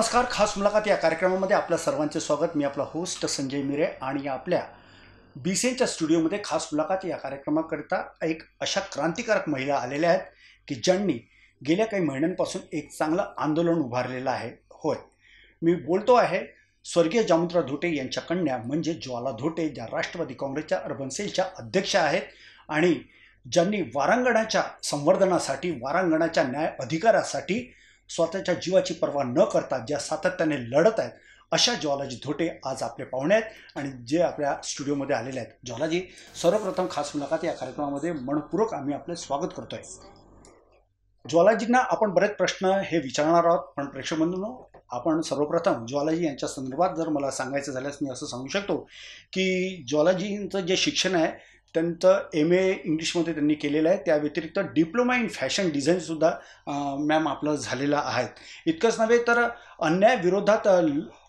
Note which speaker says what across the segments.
Speaker 1: नमस्कार खास मुलाखत या कार्यक्रमामध्ये आपल्या सर्वांचे स्वागत मी आपला होस्ट संजय मिरे आणि आपल्या बी सी एनच्या स्टुडिओमध्ये खास मुलाखत या कार्यक्रमाकरिता एक अशा क्रांतिकारक महिला आलेल्या आहेत की ज्यांनी गेल्या काही महिन्यांपासून एक चांगलं आंदोलन उभारलेलं आहे होय मी बोलतो आहे स्वर्गीय जामुद्रा धोटे यांच्या कन्या म्हणजे ज्वाला धोटे ज्या राष्ट्रवादी काँग्रेसच्या अर्बन सेलच्या अध्यक्ष आहेत आणि ज्यांनी वारांगणाच्या संवर्धनासाठी वारांगणाच्या न्याय अधिकारासाठी स्वतःच्या जीवाची पर्वा न करता ज्या सातत्याने लढत आहेत अशा ज्वालाजी धोटे आज आपले पाहुणे आहेत आणि जे आपल्या स्टुडिओमध्ये आलेले आहेत ज्वालाजी सर्वप्रथम खास मुलाखत या कार्यक्रमामध्ये मनपूर्वक आम्ही आपले स्वागत करतो आहे ज्वालाजींना आपण बरेच प्रश्न हे विचारणार आहोत पण प्रेक्षकबंधूंनो आपण सर्वप्रथम ज्वालाजी यांच्या संदर्भात जर मला सांगायचं झाल्यास मी असं सांगू शकतो की ज्वालाजींचं जे शिक्षण आहे त्यांचं एम ए इंग्लिशमध्ये त्यांनी केलेलं आहे त्या व्यतिरिक्त डिप्लोमा इन फॅशन डिझाईनसुद्धा मॅम आपलं झालेलं आहे इतकंच नव्हे तर विरोधात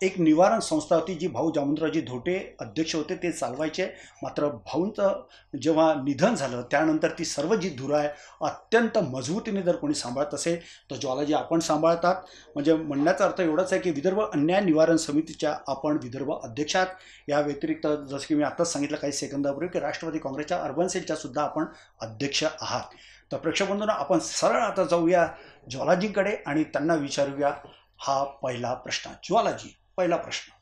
Speaker 1: एक निवारण संस्था होती जी भाऊ जामंतरावजी धोटे अध्यक्ष होते ते चालवायचे मात्र भाऊंचं जेव्हा निधन झालं त्यानंतर ती सर्व जी धुरा आहे अत्यंत मजबूतीने जर कोणी सांभाळत असेल तर ज्वालाजी आपण सांभाळतात म्हणजे म्हणण्याचा अर्थ एवढाच आहे की विदर्भ अन्याय निवारण समितीच्या आपण विदर्भ अध्यक्षात या व्यतिरिक्त जसं की मी आत्ताच सांगितलं काही सेकंदापूर्वी की राष्ट्रवादी काँग्रेसच्या अर्बन सेलच्या सुद्धा आपण अध्यक्ष आहात तर प्रेक्षक बंधूंना आपण सरळ आता जाऊया ज्वालाजींकडे आणि त्यांना विचारूया हा पहिला प्रश्न ज्वालाजी पहिला प्रश्न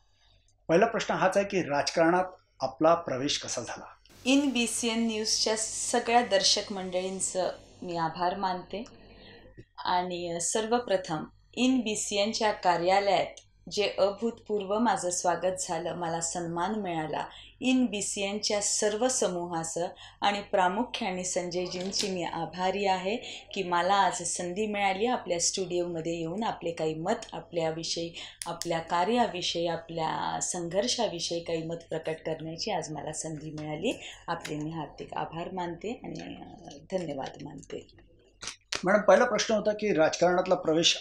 Speaker 1: पहिला प्रश्न हाच आहे की राजकारणात आपला प्रवेश कसा झाला
Speaker 2: इन बी सी एन न्यूजच्या सगळ्या दर्शक मंडळींचं मी आभार मानते आणि सर्वप्रथम इन बी सी एनच्या कार्यालयात जे अभूतपूर्व माझं स्वागत झालं मला सन्मान मिळाला इन बी सी एनच्या सर्व समूहाचं आणि प्रामुख्याने संजयजींची मी आभारी आहे की मला आज संधी मिळाली आपल्या स्टुडिओमध्ये येऊन आपले काही मत आपल्याविषयी आपल्या कार्याविषयी आपल्या संघर्षाविषयी काही मत प्रकट करण्याची आज मला संधी मिळाली आपले मी हार्दिक आभार मानते आणि धन्यवाद मानते
Speaker 1: मॅडम पहिला प्रश्न होता की राजकारणातला प्रवेश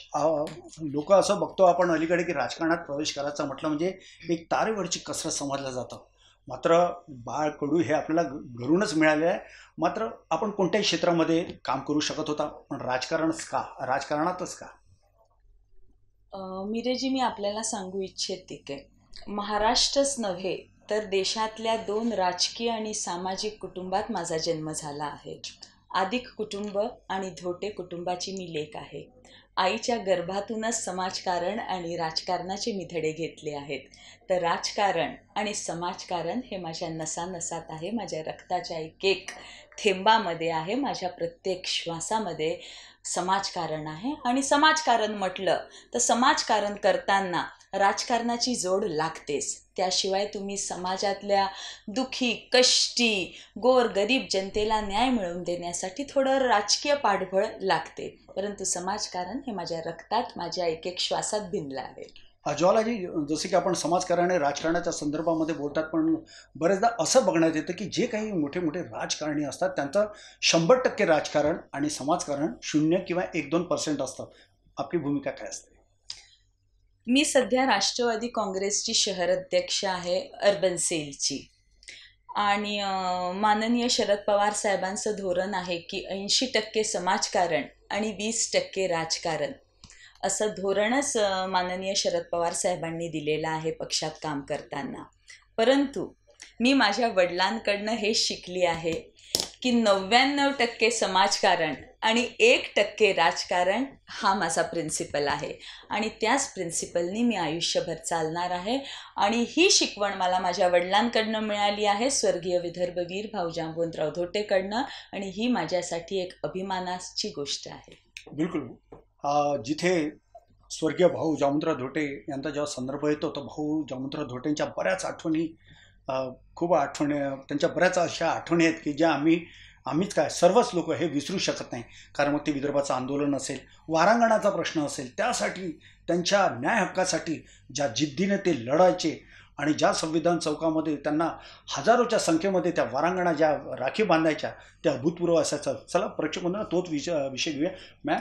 Speaker 1: लोक असं बघतो आपण अलीकडे की राजकारणात प्रवेश करायचा म्हटलं म्हणजे एक तारेवरची कसरत समजलं जातं मात्र बाळ कडू हे आपल्याला घरूनच मिळाले आहे मात्र आपण कोणत्याही क्षेत्रामध्ये काम करू शकत होता पण राजकारणच का राजकारणातच का
Speaker 2: मिरेजी मी आपल्याला सांगू इच्छिते की महाराष्ट्रच नव्हे तर देशातल्या दोन राजकीय आणि सामाजिक कुटुंबात माझा जन्म झाला आहे आदिक कुटुंब आणि धोटे कुटुंबाची मी लेख आहे आईच्या गर्भातूनच समाजकारण आणि राजकारणाचे मी धडे घेतले आहेत तर राजकारण आणि समाजकारण हे माझ्या नसानसात आहे माझ्या रक्ताच्या एक एक थेंबामध्ये आहे माझ्या प्रत्येक श्वासामध्ये समाजकारण आहे आणि समाजकारण म्हटलं तर समाजकारण करताना राजकारणाची जोड लागतेच त्याशिवाय तुम्ही समाजातल्या दुखी कष्टी गोर गरीब जनतेला न्याय मिळवून देण्यासाठी थोडं राजकीय पाठबळ लागते परंतु समाजकारण हे माझ्या रक्तात माझ्या एक एक श्वासात भिनलं आहे
Speaker 1: ज्वालाजी जसं की आपण समाजकारण आणि राजकारणाच्या संदर्भामध्ये बोलतात पण बरेचदा असं बघण्यात येतं की जे काही मोठे मोठे राजकारणी असतात त्यांचं शंभर टक्के राजकारण आणि समाजकारण शून्य किंवा एक दोन पर्सेंट असतं आपली भूमिका काय असते
Speaker 2: मी सध्या राष्ट्रवादी काँग्रेसची शहर अध्यक्ष आहे अर्बन सेलची आणि माननीय शरद पवार साहेबांचं धोरण आहे की ऐंशी टक्के समाजकारण आणि वीस टक्के राजकारण असं धोरणच माननीय शरद पवार साहेबांनी दिलेलं आहे पक्षात काम करताना परंतु मी माझ्या वडिलांकडनं हे शिकली आहे की नव्याण्णव टक्के समाजकारण आणि एक टक्के राजकारण हा माझा प्रिन्सिपल आहे आणि त्याच प्रिन्सिपलनी मी आयुष्यभर चालणार आहे आणि ही शिकवण मला माझ्या वडिलांकडनं मिळाली आहे स्वर्गीय विदर्भवीर भाऊ जांबवंतराव धोटेकडनं आणि ही माझ्यासाठी एक अभिमानाची गोष्ट आहे
Speaker 1: बिलकुल जिथे स्वर्गीय भाऊ जामंतराव धोटे यांचा जेव्हा संदर्भ येतो तो भाऊ जामंतराव धोटेंच्या बऱ्याच आठवणी खूप आठवणी त्यांच्या बऱ्याच अशा आठवणी आहेत की ज्या आम्ही आम्हीच काय सर्वच लोक हे विसरू शकत नाही कारण मग ते विदर्भाचं आंदोलन असेल वारांगणाचा प्रश्न असेल त्यासाठी त्यांच्या न्याय हक्कासाठी ज्या जिद्दीने ते लढायचे आणि ज्या संविधान चौकामध्ये त्यांना हजारोच्या संख्येमध्ये त्या वारांगणा ज्या राखी बांधायच्या त्या अभूतपूर्व असायचा चला म्हणून तोच विषय विषय घेऊया मॅ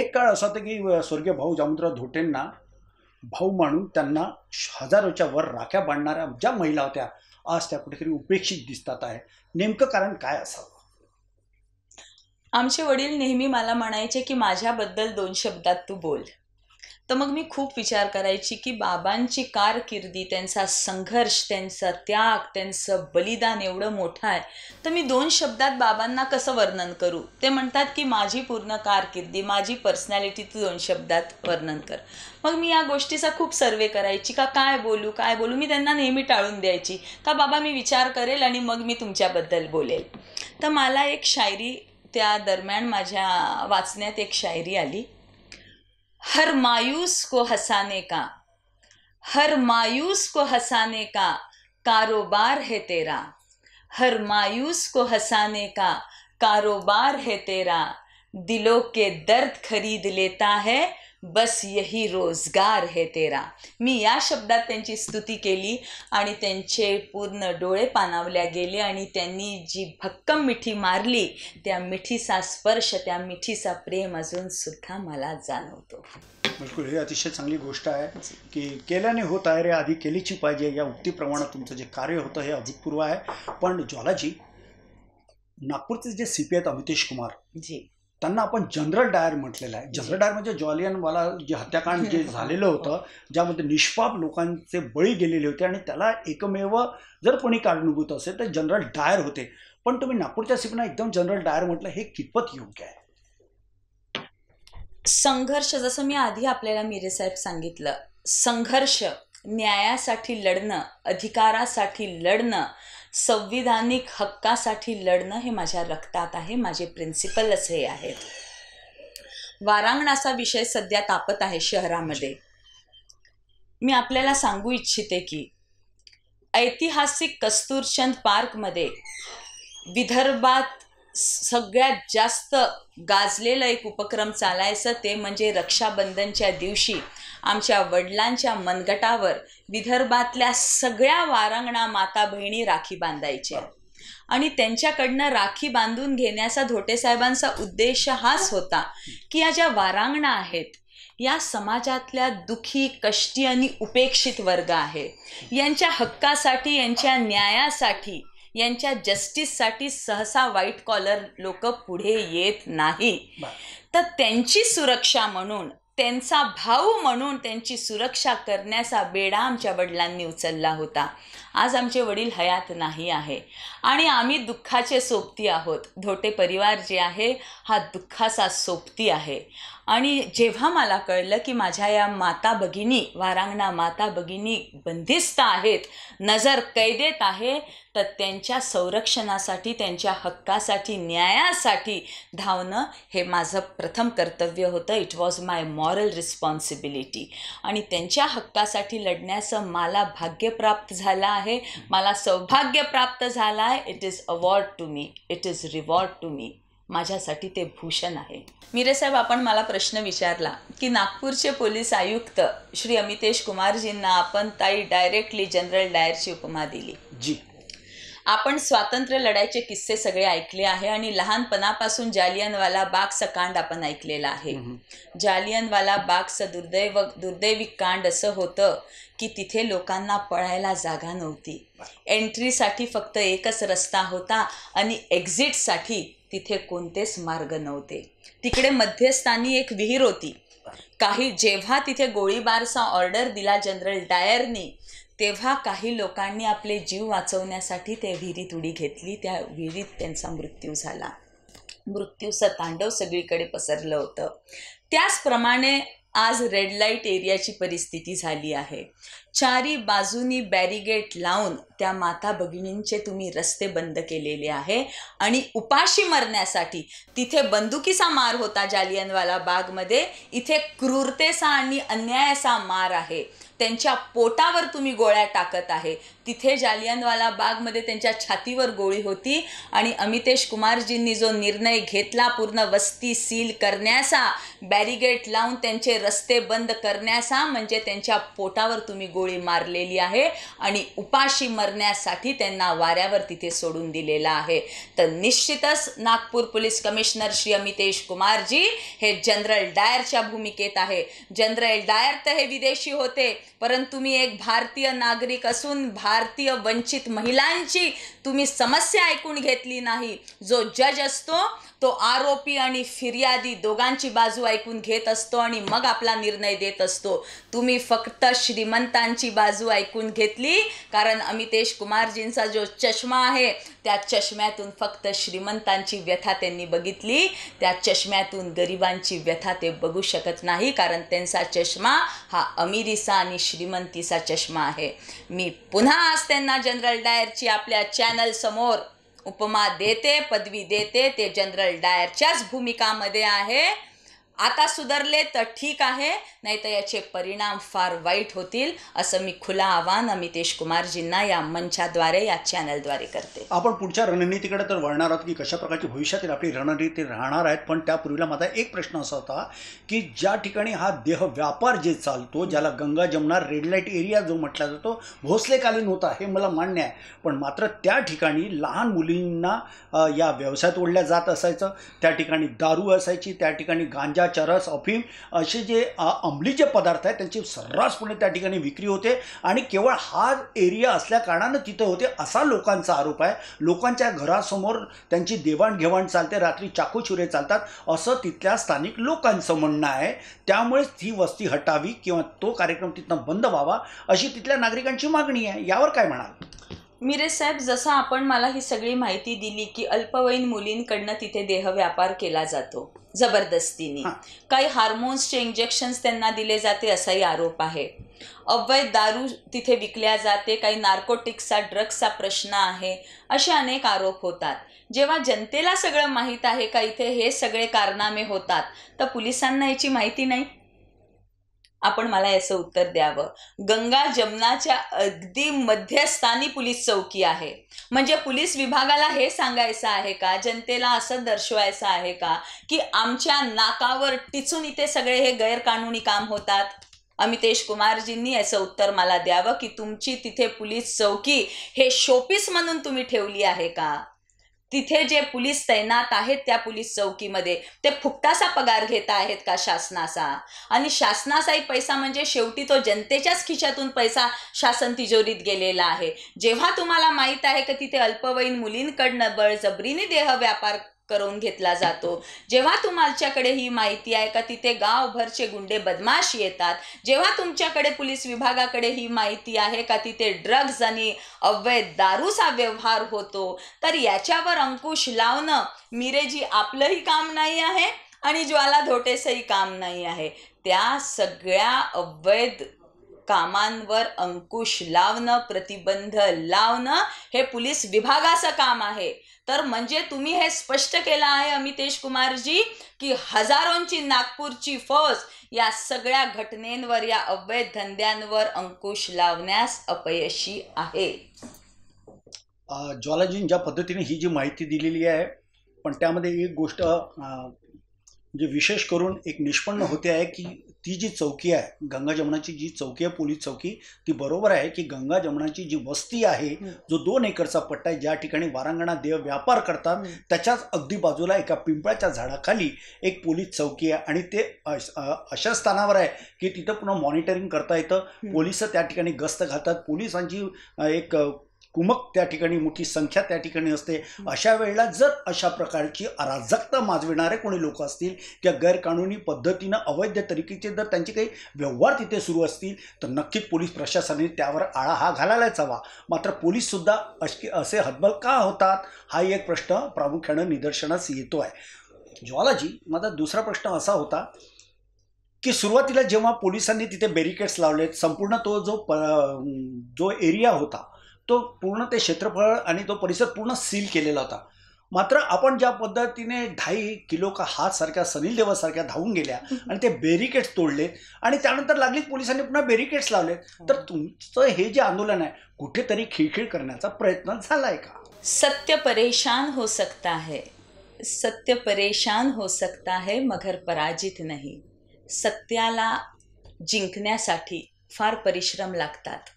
Speaker 1: एक काळ असा होता की स्वर्गीय भाऊ जामोदराव धोटेंना भाऊ मानून त्यांना हजारोच्या वर राख्या बांधणाऱ्या ज्या महिला होत्या आज त्या कुठेतरी उपेक्षित दिसतात आहे नेमकं कारण काय असावं
Speaker 2: आमचे वडील नेहमी मला म्हणायचे की माझ्याबद्दल दोन शब्दात तू बोल तर मग मी खूप विचार करायची की बाबांची कारकिर्दी त्यांचा संघर्ष त्यांचा त्याग त्यांचं बलिदान एवढं मोठं आहे तर मी दोन शब्दात बाबांना कसं वर्णन करू ते म्हणतात की माझी पूर्ण कारकिर्दी माझी पर्सनॅलिटी तू दोन शब्दात वर्णन कर मग मी या गोष्टीचा खूप सर्वे करायची का काय बोलू काय बोलू मी त्यांना नेहमी टाळून द्यायची का बाबा मी विचार करेल आणि मग मी तुमच्याबद्दल बोलेल तर मला एक शायरी त्या दरम्यान माझ्या वाचण्यात एक शायरी आली हर मायूस को हसाने का हर मायूस को हंसाने का कारोबार है तेरा हर मायूस को हंसाने का कारोबार है तेरा दिलों के दर्द खरीद लेता है बस यही रोजगार है तेरा मी या शब्दात त्यांची स्तुती केली आणि त्यांचे पूर्ण डोळे पानावल्या गेले आणि त्यांनी जी भक्कम मिठी मारली त्या मिठीचा स्पर्श त्या मिठीचा प्रेम अजून सुद्धा मला जाणवतो
Speaker 1: बिलकुल ही अतिशय चांगली गोष्ट आहे की केल्याने होत आहे रे आधी केलीची पाहिजे या उक्तीप्रमाणे तुमचं जे कार्य होतं हे अभूतपूर्व आहे पण ज्वालाजी नागपूरचे जे सी पी आहेत अमितेश कुमार जी त्यांना आपण जनरल डायर म्हटलेलं आहे जनरल डायर म्हणजे जॉलियनवाला जे हत्याकांड जे झालेलं होतं ज्यामध्ये निष्पाप लोकांचे बळी गेलेले होते आणि त्याला एकमेव जर कोणी कारणीभूत असेल तर जनरल डायर होते पण तुम्ही नागपूरच्या सिपना एकदम जनरल डायर म्हटलं हे
Speaker 2: कितपत योग्य आहे संघर्ष जसं मी आधी आपल्याला मिरे साहेब सांगितलं संघर्ष न्यायासाठी लढणं अधिकारासाठी लढणं संविधानिक हक्कासाठी लढणं हे माझ्या रक्तात आहे माझे प्रिन्सिपलच हे आहेत वारांगणाचा विषय सध्या तापत आहे शहरामध्ये मी आपल्याला सांगू इच्छिते की ऐतिहासिक कस्तूरचंद पार्कमध्ये विदर्भात सगळ्यात जास्त गाजलेलं एक उपक्रम चालायचं ते म्हणजे रक्षाबंधनच्या दिवशी आमच्या वडिलांच्या मनगटावर विदर्भातल्या सगळ्या वारंगणा माता बहिणी राखी बांधायच्या आणि त्यांच्याकडनं राखी बांधून घेण्याचा धोटेसाहेबांचा उद्देश हाच होता की या ज्या वारांगणा आहेत या समाजातल्या दुखी कष्टी आणि उपेक्षित वर्ग आहे यांच्या हक्कासाठी यांच्या न्यायासाठी यांच्या जस्टिससाठी सहसा व्हाईट कॉलर लोक पुढे येत नाही तर त्यांची सुरक्षा म्हणून त्यांचा भाऊ म्हणून त्यांची सुरक्षा करण्याचा बेडा आमच्या वडिलांनी उचलला होता आज आमचे वडील हयात नाही आहे आणि आम्ही दुःखाचे सोबती आहोत धोटे परिवार जे आहे हा दुःखाचा सोबती आहे आणि जेव्हा मला कळलं की माझ्या या माता भगिनी वारांगणा माता भगिनी बंदिस्त आहेत नजर कैदेत आहे तर त्यांच्या संरक्षणासाठी त्यांच्या हक्कासाठी न्यायासाठी धावणं हे माझं प्रथम कर्तव्य होतं it was my moral responsibility आणि त्यांच्या हक्कासाठी लढण्याचं मला भाग्य प्राप्त झालं आहे मला सौभाग्य प्राप्त झालं आहे it is award to me it is reward to me माझ्यासाठी ते भूषण आहे साहेब आपण मला प्रश्न विचारला की नागपूरचे पोलीस आयुक्त श्री अमितेश कुमारजींना आपण ताई डायरेक्टली जनरल डायरची उपमा दिली जी आपण स्वातंत्र्य लढाईचे किस्से सगळे ऐकले आहे आणि लहानपणापासून जालियनवाला बाग सकांड आपण ऐकलेला आहे जालियनवाला बागचं दुर्दैव दुर्दैवी कांड असं होतं की तिथे लोकांना पळायला जागा नव्हती एंट्रीसाठी फक्त एकच रस्ता होता आणि एक्झिटसाठी तिथे कोणतेच मार्ग नव्हते तिकडे मध्यस्थानी एक विहीर होती काही जेव्हा तिथे गोळीबारचा ऑर्डर दिला जनरल डायरनी तेव्हा काही लोकांनी आपले जीव वाचवण्यासाठी ते विहिरीत उडी घेतली त्या विहिरीत त्यांचा मृत्यू झाला मृत्यूचं तांडव सगळीकडे पसरलं होतं त्याचप्रमाणे आज रेड लाईट एरियाची परिस्थिती झाली आहे चारी बाजूनी बॅरिगेट लावून त्या माता भगिनींचे तुम्ही रस्ते बंद केलेले आहे आणि उपाशी मरण्यासाठी तिथे बंदुकीचा मार होता जालियनवाला बागमध्ये इथे क्रूरतेचा आणि अन्यायाचा मार आहे त्यांच्या पोटावर तुम्ही गोळ्या टाकत आहे तिथे जालियानवाला बागमध्ये त्यांच्या छातीवर गोळी होती आणि अमितेश कुमारजींनी जो निर्णय घेतला पूर्ण वस्ती सील करण्याचा बॅरिगेट लावून त्यांचे रस्ते बंद करण्याचा म्हणजे त्यांच्या पोटावर तुम्ही गोळी मारलेली आहे आणि उपाशी मरण्यासाठी त्यांना वाऱ्यावर तिथे सोडून दिलेला आहे तर निश्चितच नागपूर पोलीस कमिशनर श्री अमितेश कुमारजी हे जनरल डायरच्या भूमिकेत आहे जनरल डायर तर हे विदेशी होते परंतु मी एक भारतीय नागरिक असून भार भारतीय वंचित महिलांची तुम्ही समस्या ऐकून घेतली नाही जो जज असतो तो आरोपी आणि फिर्यादी दोघांची बाजू ऐकून घेत असतो आणि मग आपला निर्णय देत असतो तुम्ही फक्त श्रीमंतांची बाजू ऐकून घेतली कारण अमितेश कुमारजींचा जो चष्मा आहे त्या चष्म्यातून फक्त श्रीमंतांची व्यथा त्यांनी बघितली त्या चष्म्यातून गरिबांची व्यथा ते बघू शकत नाही कारण त्यांचा चष्मा हा अमिरीचा आणि श्रीमंतीचा चष्मा आहे मी पुन्हा आज त्यांना जनरल डायरची आपल्या चॅनल समोर उपमा देते पदवी देते ते जनरल डायरच्याच भूमिकामध्ये आहे आता सुधारले तर ठीक आहे नाही तर याचे परिणाम फार वाईट होतील असं मी खुला आवाहन अमितेश कुमारजींना या मंचाद्वारे या चॅनलद्वारे करते
Speaker 1: आपण पुढच्या रणनीतीकडे तर वळणार आहोत की कशा प्रकारची भविष्यातील आपली रणनीती राहणार आहेत पण त्यापूर्वीला माझा एक प्रश्न असा होता की ज्या ठिकाणी हा देह व्यापार जे चालतो ज्याला Ganga Jamuna red light area जो म्हटला जातो भोसलेकालीन होता हे मला मान्य आहे पण मात्र त्या ठिकाणी लहान मुलींना या व्यवसायात ओढल्या जात असायचं त्या ठिकाणी दारू असायची त्या ठिकाणी गांजा गांजा चरस अफीम असे जे अंमली जे पदार्थ आहेत त्यांची सर्रासपणे त्या ठिकाणी विक्री होते आणि केवळ हा एरिया असल्या कारणानं तिथं होते असा लोकांचा आरोप आहे लोकांच्या घरासमोर त्यांची देवाणघेवाण चालते रात्री चाकूचुरे चालतात असं तिथल्या स्थानिक लोकांचं म्हणणं आहे त्यामुळेच ही वस्ती हटावी किंवा तो कार्यक्रम तिथनं बंद व्हावा अशी तिथल्या
Speaker 2: नागरिकांची मागणी
Speaker 1: आहे यावर काय म्हणाल
Speaker 2: मिरे साहेब जसं आपण मला ही सगळी माहिती दिली की अल्पवयीन मुलींकडनं तिथे देह व्यापार केला जातो जबरदस्तीने काही हार्मोन्सचे इंजेक्शन्स त्यांना दिले जाते असाही आरोप आहे अवैध दारू तिथे विकल्या जाते काही नार्कोटिक्सचा ड्रग्सचा प्रश्न आहे असे अनेक आरोप होतात जेव्हा जनतेला सगळं माहीत आहे का इथे हे सगळे कारनामे होतात तर पोलिसांना याची माहिती नाही आपण मला याचं उत्तर द्यावं गंगा जमनाच्या अगदी मध्यस्थानी पोलीस चौकी आहे म्हणजे पोलीस विभागाला हे सांगायचं आहे का जनतेला असं दर्शवायचं आहे का की आमच्या नाकावर टिचून इथे सगळे हे गैरकानूनी काम होतात अमितेश कुमारजींनी याचं उत्तर मला द्यावं की तुमची तिथे पोलीस चौकी हे शोपीस म्हणून तुम्ही ठेवली आहे का तिथे जे पोलीस तैनात आहेत त्या पोलीस चौकीमध्ये ते फुकटासा पगार घेत आहेत का शासनाचा आणि शासनाचाही पैसा म्हणजे शेवटी तो जनतेच्याच खिशातून पैसा शासन तिजोरीत गेलेला आहे जेव्हा तुम्हाला माहीत आहे की तिथे अल्पवयीन मुलींकडनं बळजबरीने देह व्यापार करून घेतला जातो जेव्हा तुमच्याकडे ही माहिती आहे का तिथे गावभरचे गुंडे बदमाश येतात जेव्हा तुमच्याकडे पोलीस विभागाकडे ही माहिती आहे का तिथे ड्रग्ज आणि अवैध दारूचा व्यवहार होतो तर याच्यावर अंकुश लावणं मिरेजी आपलंही काम नाही आहे आणि ज्वाला धोटेसही काम नाही आहे त्या सगळ्या अवैध कामांवर अंकुश लावणं प्रतिबंध लावणं हे पोलीस विभागाचं काम आहे तर म्हणजे तुम्ही हे स्पष्ट केलं आहे अमितेश कुमारजी की हजारोंची नागपूरची फौज या सगळ्या घटनेवर या अवैध धंद्यांवर अंकुश लावण्यास अपयशी आहे
Speaker 1: ज्वालाजी ज्या पद्धतीने ही जी माहिती दिलेली आहे पण त्यामध्ये एक गोष्ट म्हणजे विशेष करून एक निष्पन्न होते आहे की ती जी चौकी आहे गंगा जमुनाची जी चौकी आहे पोलीस चौकी ती बरोबर आहे की गंगा जमुनाची जी वस्ती आहे जो दोन एकरचा पट्टा आहे ज्या ठिकाणी वारांगणा देव व्यापार करतात त्याच्याच अगदी बाजूला एका पिंपळाच्या झाडाखाली एक पोलीस चौकी आहे आणि ते अशा स्थानावर आहे की तिथं पुन्हा मॉनिटरिंग करता येतं पोलिस त्या ठिकाणी गस्त घालतात पोलिसांची एक कुमक त्या ठिकाणी मोठी संख्या त्या ठिकाणी असते अशा वेळेला जर अशा प्रकारची अराजकता माजविणारे कोणी लोक असतील किंवा गैरकानुनी पद्धतीनं अवैध तरीकेचे जर त्यांचे काही व्यवहार तिथे सुरू असतील तर नक्कीच पोलीस प्रशासनाने त्यावर आळा हा घालायलाच हवा मात्र पोलीससुद्धा अशके असे हतबल का होतात हा एक प्रश्न प्रामुख्यानं निदर्शनास येतो आहे ज्वालाजी माझा दुसरा प्रश्न असा होता की सुरुवातीला जेव्हा पोलिसांनी तिथे बॅरिकेड्स लावलेत संपूर्ण तो जो प जो एरिया होता तो पूर्ण ते क्षेत्रफळ आणि तो परिसर पूर्ण सील केलेला होता मात्र आपण ज्या पद्धतीने ढाई किलो का हात सारख्या सनील देवासारख्या धावून गेल्या आणि ते बेरिकेड्स तोडले आणि त्यानंतर लागलीच पोलिसांनी पुन्हा बेरिकेड्स लावले हो. तर तुमचं हे जे आंदोलन आहे कुठेतरी खिळखिळ करण्याचा प्रयत्न झालाय का
Speaker 2: सत्य परेशान हो सकता है सत्य परेशान हो सकता है मगर पराजित नाही सत्याला जिंकण्यासाठी फार परिश्रम लागतात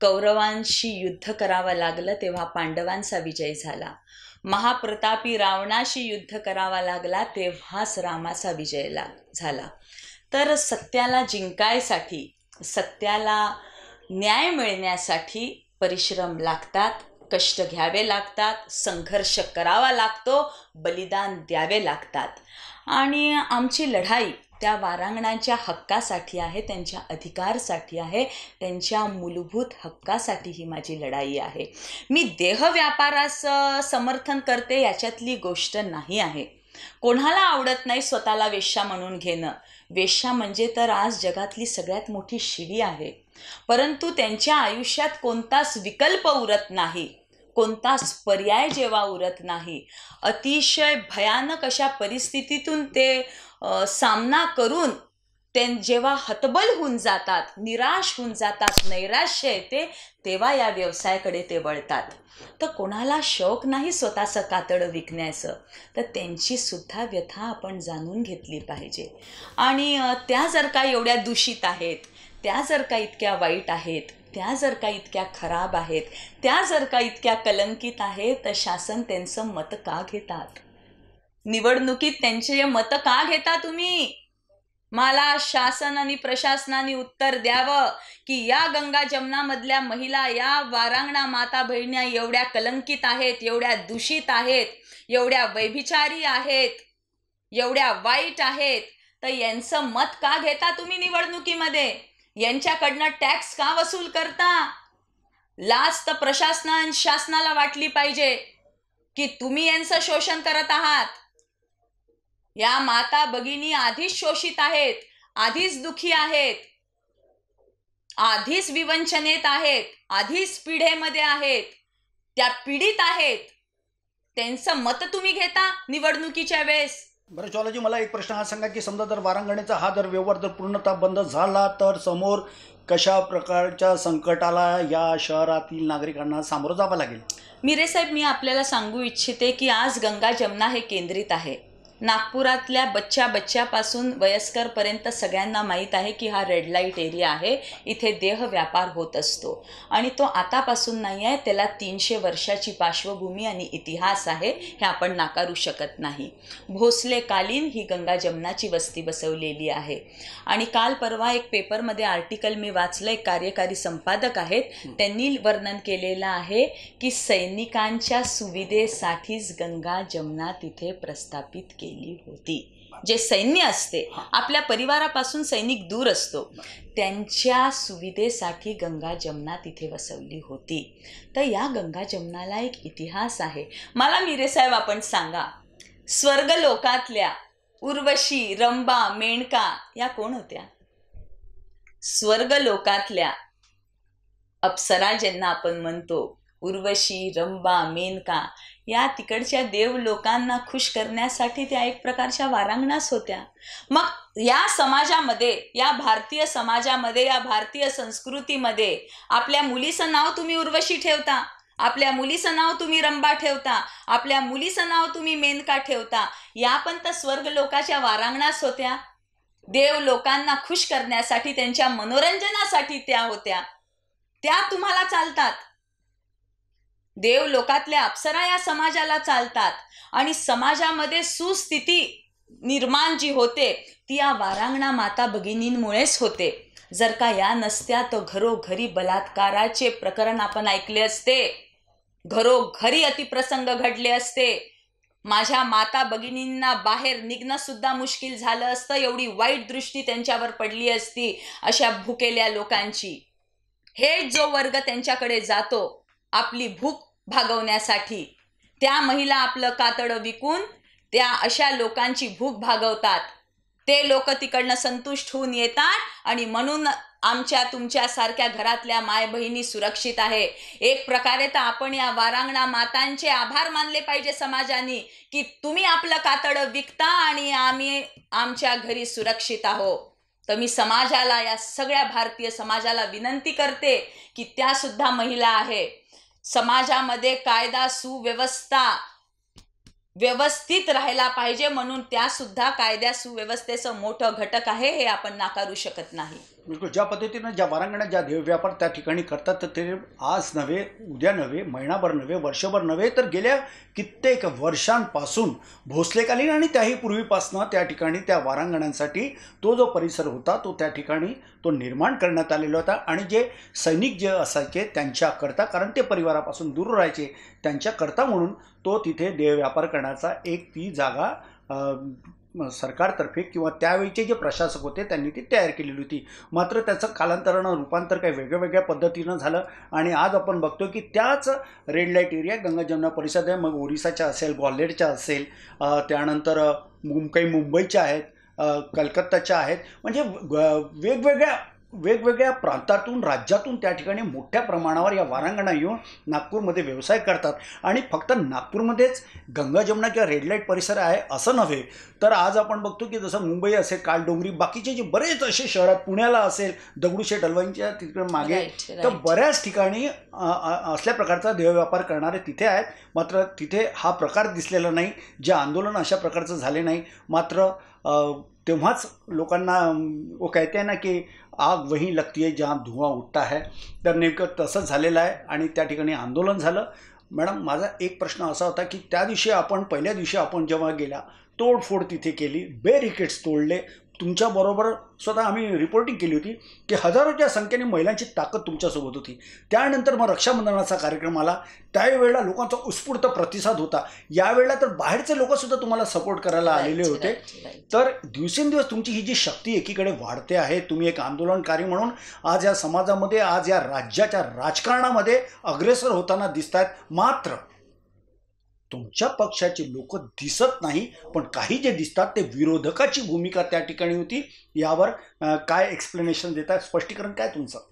Speaker 2: कौरवांशी युद्ध करावं लागलं तेव्हा पांडवांचा विजय झाला महाप्रतापी रावणाशी युद्ध करावा लागला तेव्हाच रामाचा विजय लाग झाला तर सत्याला जिंकायसाठी सत्याला न्याय मिळण्यासाठी परिश्रम लागतात कष्ट घ्यावे लागतात संघर्ष करावा लागतो बलिदान द्यावे लागतात आणि आमची लढाई त्या वारांगणांच्या हक्कासाठी आहे त्यांच्या अधिकारसाठी आहे त्यांच्या मूलभूत हक्कासाठी ही माझी लढाई आहे मी देह व्यापारास समर्थन करते याच्यातली गोष्ट नाही आहे कोणाला आवडत नाही स्वतःला वेश्या म्हणून घेणं वेश्या म्हणजे तर आज जगातली सगळ्यात मोठी शिडी आहे परंतु त्यांच्या आयुष्यात कोणताच विकल्प उरत नाही कोणताच पर्याय जेव्हा उरत नाही अतिशय भयानक अशा परिस्थितीतून ते सामना करून ते जेव्हा हतबल होऊन जातात निराश होऊन जातात नैराश्य येते तेव्हा या व्यवसायाकडे ते वळतात तर कोणाला शौक नाही स्वतःचं कातडं विकण्याचं तर त्यांची सुद्धा व्यथा आपण जाणून घेतली पाहिजे आणि त्या जर का एवढ्या दूषित आहेत त्या जर का इतक्या वाईट आहेत त्या जर का इतक्या खराब आहेत त्या जर का इतक्या कलंकित आहेत तर शासन त्यांचं मत का घेतात निवडणुकीत त्यांचे मतं का घेता तुम्ही मला शासन आणि प्रशासनाने उत्तर द्यावं की या गंगा जमनामधल्या महिला या वारांगणा माता बहिण्या एवढ्या कलंकित आहेत एवढ्या दूषित आहेत एवढ्या वैभिचारी आहेत एवढ्या वाईट आहेत तर यांचं मत का घेता तुम्ही निवडणुकीमध्ये यांच्याकडनं टॅक्स का वसूल करता लाच तर प्रशासना शासनाला वाटली पाहिजे की तुम्ही यांचं शोषण करत आहात या माता भगिनी आधीच शोषित आहेत आधीच दुखी आहेत आधीच विवंचनेत आहेत आधीच पिढेमध्ये आहेत त्या पीडित आहेत त्यांचं मत तुम्ही घेता निवडणुकीच्या वेळेस बरं ज्वालाजी मला एक प्रश्न हा सांगा की समजा जर वारांगणेचा
Speaker 1: हा जर व्यवहार जर पूर्णतः बंद झाला तर समोर कशा प्रकारच्या संकटाला या शहरातील नागरिकांना सामोरं जावं लागेल
Speaker 2: मिरे साहेब मी आपल्याला सांगू इच्छिते की आज गंगा जमना हे केंद्रित आहे नागपुरातल्या बच्च्या बच्च्यापासून वयस्करपर्यंत सगळ्यांना माहीत आहे की हा रेड लाईट एरिया आहे इथे देह व्यापार होत असतो आणि तो आतापासून नाही आहे त्याला तीनशे वर्षाची पार्श्वभूमी आणि इतिहास आहे हे आपण नाकारू शकत नाही भोसले कालीन ही गंगा जमनाची वस्ती बसवलेली आहे आणि काल परवा एक पेपरमध्ये आर्टिकल मी वाचलं एक कार्यकारी संपादक आहेत त्यांनी वर्णन केलेलं आहे की सैनिकांच्या सुविधेसाठीच गंगा जमना तिथे प्रस्थापित केली केली होती जे सैन्य असते आपल्या परिवारापासून सैनिक दूर असतो त्यांच्या सुविधेसाठी गंगा जमना तिथे वसवली होती तर या गंगा जमनाला एक इतिहास आहे मला मिरेसाहेब आपण सांगा स्वर्ग लोकातल्या उर्वशी रंबा मेनका या कोण होत्या स्वर्ग लोकातल्या अप्सरा ज्यांना आपण म्हणतो उर्वशी रंबा मेनका या तिकडच्या देव लोकांना खुश करण्यासाठी त्या एक प्रकारच्या वारांगणाच होत्या मग या समाजामध्ये या भारतीय समाजामध्ये या भारतीय संस्कृतीमध्ये आपल्या मुलीचं नाव तुम्ही उर्वशी ठेवता आपल्या मुलीचं नाव तुम्ही रंबा ठेवता आपल्या मुलीचं नाव तुम्ही मेनका ठेवता या पण तर स्वर्ग लोकाच्या वारांगणाच होत्या देव लोकांना खुश करण्यासाठी त्यांच्या मनोरंजनासाठी त्या होत्या त्या तुम्हाला चालतात देव लोकातल्या अप्सरा या समाजाला चालतात आणि समाजामध्ये सुस्थिती निर्माण जी होते ती या वारांगणा माता भगिनींमुळेच होते जर का या नसत्या तर घरोघरी बलात्काराचे प्रकरण आपण ऐकले असते घरोघरी अतिप्रसंग घडले असते माझ्या माता भगिनींना बाहेर निघणं सुद्धा मुश्किल झालं असतं एवढी वाईट दृष्टी त्यांच्यावर पडली असती अशा भुकेल्या लोकांची हे जो वर्ग त्यांच्याकडे जातो आपली भूक भागवण्यासाठी त्या महिला आपलं कातडं विकून त्या अशा लोकांची भूक भागवतात ते लोक तिकडनं संतुष्ट होऊन येतात आणि म्हणून आमच्या तुमच्यासारख्या घरातल्या माय बहिणी सुरक्षित आहे एक प्रकारे तर आपण या वारांगणा मातांचे आभार मानले पाहिजे समाजाने की तुम्ही आपलं कातडं विकता आणि आम्ही आमच्या घरी सुरक्षित आहो तर मी समाजाला या सगळ्या भारतीय समाजाला विनंती करते की त्यासुद्धा महिला आहे समाजामध्ये कायदा सुव्यवस्था व्यवस्थित राहायला पाहिजे म्हणून त्यासुद्धा कायद्या सुव्यवस्थेचं मोठं घटक आहे हे आपण नाकारू शकत नाही
Speaker 1: बिलकुल ज्या पद्धतीनं ज्या वारांगणा ज्या व्यापार त्या ठिकाणी करतात तर ते आज नव्हे उद्या नव्हे महिनाभर नव्हे वर्षभर नव्हे तर गेल्या कित्येक वर्षांपासून भोसलेकालीन आणि त्याही पूर्वीपासनं त्या ठिकाणी त्या वारांगणांसाठी तो जो परिसर होता तो त्या ठिकाणी तो निर्माण करण्यात आलेला होता आणि जे सैनिक जे असायचे त्यांच्याकरता कारण ते परिवारापासून दूर राहायचे त्यांच्याकरता म्हणून तो तिथे देह व्यापार करण्याचा एक ती जागा सरकारतर्फे किंवा त्यावेळीचे जे प्रशासक होते त्यांनी ती तयार केलेली होती मात्र त्याचं कालांतरानं रूपांतर काही वेगळ्या वेगळ्या पद्धतीनं झालं आणि आज आपण बघतो की त्याच red light area Ganga Jamuna परिषद आहे मग ओरिसाच्या असेल ग्वाल्हेरच्या असेल त्यानंतर मुंबई मुंबईच्या आहेत कलकत्ताच्या आहेत म्हणजे वेगवेगळ्या वेगवेगळ्या प्रांतातून राज्यातून त्या ठिकाणी मोठ्या प्रमाणावर या वारांगणा येऊन नागपूरमध्ये व्यवसाय करतात आणि फक्त नागपूरमध्येच गंगा जमुना किंवा रेड लाईट परिसर आहे असं नव्हे तर आज आपण बघतो की जसं मुंबई असेल कालडोंगरी बाकीचे जे बरेच असे शहरात पुण्याला असेल दगडूशेठ हलवाईंच्या तिकडे मागे तर बऱ्याच ठिकाणी असल्या प्रकारचा व्यापार करणारे तिथे आहेत मात्र तिथे हा प्रकार दिसलेला नाही जे आंदोलन अशा प्रकारचं झाले नाही मात्र तेव्हाच लोकांना व कहते ना की आग वही लगती है जहां धुवा उठता है तर नेमकं तसंच झालेलं आहे आणि त्या ठिकाणी आंदोलन झालं मॅडम माझा एक प्रश्न असा होता की त्या दिवशी आपण पहिल्या दिवशी आपण जेव्हा गेला तोडफोड तिथे केली बेरिकेड्स तोडले तुमच्याबरोबर स्वतः आम्ही रिपोर्टिंग केली होती की हजारोच्या संख्येने महिलांची ताकद तुमच्यासोबत होती त्यानंतर मग रक्षाबंधनाचा कार्यक्रम आला त्यावेळेला लोकांचा उत्स्फूर्त प्रतिसाद होता यावेळेला तर बाहेरचे लोकसुद्धा तुम्हाला सपोर्ट करायला आलेले होते तर दिवसेंदिवस तुमची ही जी शक्ती एकीकडे वाढते आहे तुम्ही एक आंदोलनकारी म्हणून आज या समाजामध्ये आज या राज्याच्या राजकारणामध्ये अग्रेसर होताना दिसत आहेत मात्र तुमच्या पक्षाचे लोक दिसत नाही पण काही जे दिसतात ते विरोधकाची भूमिका त्या ठिकाणी होती यावर काय एक्सप्लेनेशन देत स्पष्टीकरण काय तुमचं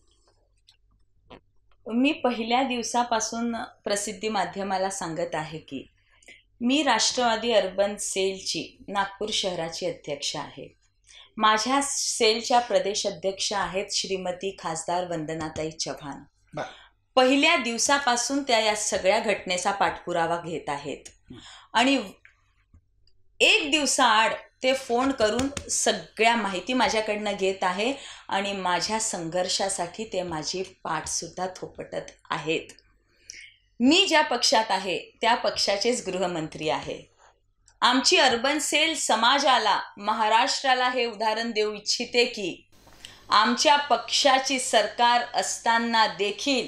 Speaker 2: मी पहिल्या दिवसापासून प्रसिद्धी माध्यमाला सांगत आहे की मी राष्ट्रवादी अर्बन सेलची नागपूर शहराची अध्यक्ष आहे माझ्या सेलच्या प्रदेश अध्यक्ष आहेत श्रीमती खासदार वंदनाताई चव्हाण पहिल्या दिवसापासून त्या या सगळ्या घटनेचा पाठपुरावा घेत आहेत आणि एक दिवसाआड ते फोन करून सगळ्या माहिती माझ्याकडनं घेत आहे आणि माझ्या संघर्षासाठी ते माझी पाठसुद्धा थोपटत आहेत मी ज्या पक्षात आहे त्या पक्षाचेच गृहमंत्री आहे आमची अर्बन सेल समाजाला महाराष्ट्राला हे उदाहरण देऊ इच्छिते की आमच्या पक्षाची सरकार असताना देखील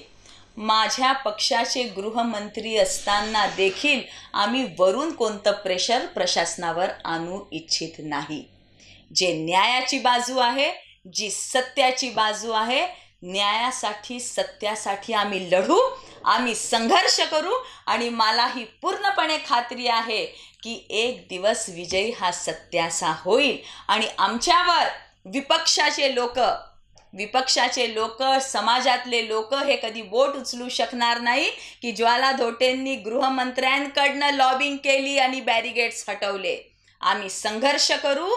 Speaker 2: माझ्या पक्षाचे गृहमंत्री असताना देखील आम्ही वरून कोणतं प्रेशर प्रशासनावर आणू इच्छित नाही जे न्यायाची बाजू आहे जी सत्याची बाजू आहे न्यायासाठी सत्यासाठी आम्ही लढू आम्ही संघर्ष करू आणि मला ही पूर्णपणे खात्री आहे की एक दिवस विजयी हा सत्याचा होईल आणि आमच्यावर विपक्षाचे लोक विपक्षाचे लोक समाजातले लोक हे कधी बोट उचलू शकणार नाही की ज्वाला धोटेंनी गृहमंत्र्यांकडनं लॉबिंग केली आणि बॅरिगेड्स हटवले आम्ही संघर्ष करू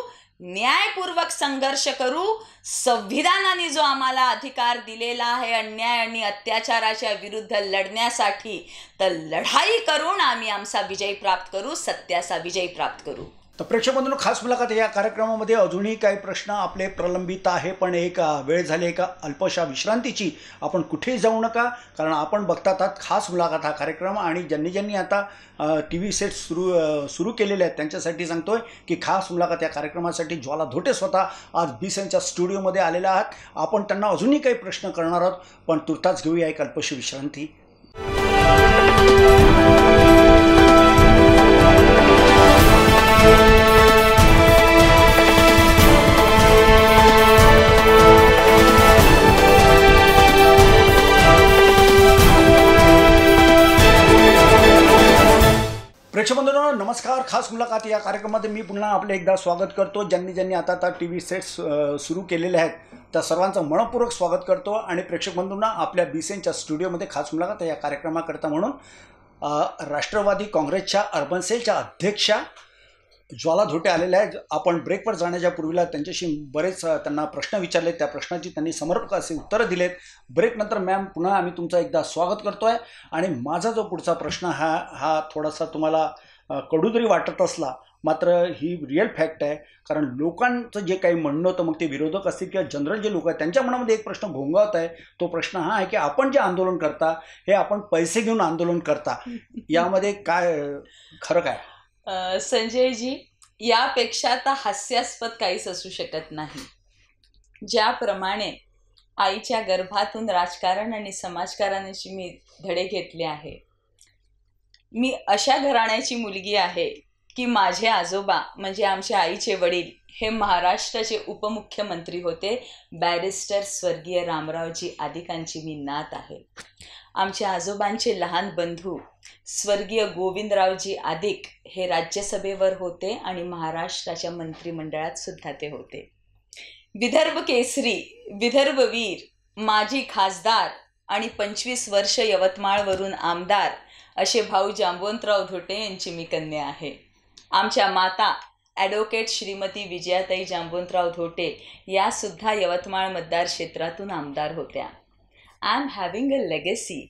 Speaker 2: न्यायपूर्वक संघर्ष करू संविधानाने जो आम्हाला अधिकार दिलेला आहे अन्याय आणि अत्याचाराच्या विरुद्ध लढण्यासाठी तर लढाई करून आम्ही आमचा विजय प्राप्त करू सत्याचा विजय प्राप्त करू
Speaker 1: तर खास मुलाखत या कार्यक्रमामध्ये अजूनही काही प्रश्न आपले प्रलंबित आहे पण एक वेळ झाली एका अल्पशा विश्रांतीची आपण कुठेही जाऊ नका कारण आपण बघतात आहात खास मुलाखत हा कार्यक्रम आणि ज्यांनी ज्यांनी आता टी व्ही सेट सुरू सुरू केलेले आहेत त्यांच्यासाठी सांगतोय की खास मुलाखत या कार्यक्रमासाठी ज्वाला धोटे स्वतः आज बी सेनच्या स्टुडिओमध्ये आलेले आहात आपण त्यांना अजूनही काही प्रश्न करणार आहोत पण तुर्ताच घेऊया एक अल्पशी विश्रांती प्रेक्षक नमस्कार खास मुलाखत या कार्यक्रमामध्ये मी पुन्हा आपले एकदा स्वागत करतो ज्यांनी ज्यांनी आता आता टी व्ही सेट्स सुरू केलेले आहेत त्या सर्वांचं मनपूर्वक स्वागत करतो आणि प्रेक्षक बंधूंना आपल्या बीसेनच्या स्टुडिओमध्ये खास मुलाखत या कार्यक्रमाकरता म्हणून राष्ट्रवादी काँग्रेसच्या अर्बन सेलच्या अध्यक्षा ज्वालाधोटे आलेले आहेत आपण ब्रेकवर जाण्याच्या पूर्वीला त्यांच्याशी बरेच त्यांना प्रश्न विचारले त्या प्रश्नाची त्यांनी समर्पक असे उत्तरं दिलेत ब्रेकनंतर मॅम पुन्हा आम्ही तुमचा एकदा स्वागत करतो आहे आणि माझा जो पुढचा प्रश्न हा हा थोडासा तुम्हाला कडू वाटत असला मात्र ही रिअल फॅक्ट आहे कारण लोकांचं जे काही म्हणणं होतं मग ते विरोधक असतील किंवा जनरल जे लोक आहेत त्यांच्या मनामध्ये एक प्रश्न घोंगावत आहे तो प्रश्न हा आहे की आपण जे आंदोलन करता हे आपण पैसे घेऊन आंदोलन करता यामध्ये काय खरं काय
Speaker 2: संजयजी यापेक्षा आता हास्यास्पद काहीच असू शकत नाही ज्याप्रमाणे आईच्या गर्भातून राजकारण आणि समाजकारणाची मी धडे घेतले आहे मी अशा घराण्याची मुलगी आहे की माझे आजोबा म्हणजे आमचे आईचे वडील हे महाराष्ट्राचे उपमुख्यमंत्री होते बॅरिस्टर स्वर्गीय रामरावजी आदिकांची मी नात आहे आमच्या आजोबांचे लहान बंधू स्वर्गीय गोविंदरावजी आदिक हे राज्यसभेवर होते आणि महाराष्ट्राच्या मंत्रिमंडळात सुद्धा ते होते विदर्भ केसरी विदर्भ वीर माजी खासदार आणि पंचवीस वर्ष यवतमाळवरून आमदार असे भाऊ जांबवंतराव धोटे यांची मी कन्या आहे आमच्या माता ॲडव्होकेट श्रीमती विजयाताई जांबवंतराव धोटे यासुद्धा यवतमाळ मतदार क्षेत्रातून आमदार होत्या I am having a legacy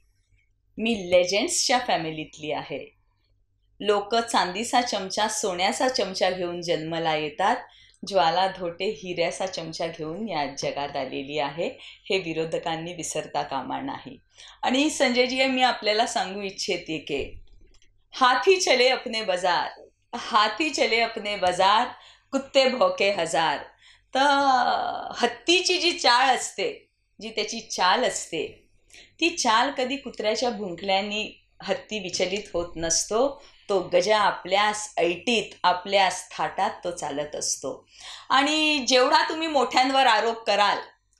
Speaker 2: मी लेजेंड्सच्या फॅमिलीतली आहे लोक चांदीचा चमचा सोन्याचा चमचा घेऊन जन्मला येतात ज्वाला धोटे हिऱ्याचा चमचा घेऊन या जगात आलेली आहे हे विरोधकांनी विसरता कामा नाही आणि संजयजी मी आपल्याला सांगू इच्छिते की हाथी चले अपने बाजार हाथी चले अपने बाजार कुत्ते भोके हजार तर हत्तीची जी चाळ असते जी त्याची चाल असते ती चाल कधी कुत्र्याच्या भुंकल्याने हत्ती विचलित होत नसतो तो गजा आपल्यास ऐटीत आपल्यास थाटात तो चालत असतो आणि जेवढा तुम्ही मोठ्यांवर आरोप कराल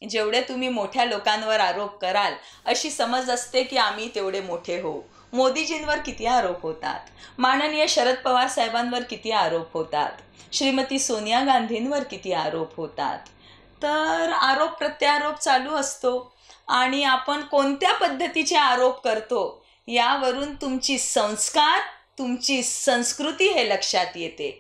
Speaker 2: जेवढे तुम्ही मोठ्या लोकांवर आरोप कराल अशी समज असते की आम्ही तेवढे मोठे हो मोदीजींवर किती आरोप होतात माननीय शरद पवार साहेबांवर किती आरोप होतात श्रीमती सोनिया गांधींवर किती आरोप होतात तर आरोप प्रत्यारोप चालू असतो आणि आपण कोणत्या पद्धतीचे आरोप करतो यावरून तुमची संस्कार तुमची संस्कृती हे लक्षात येते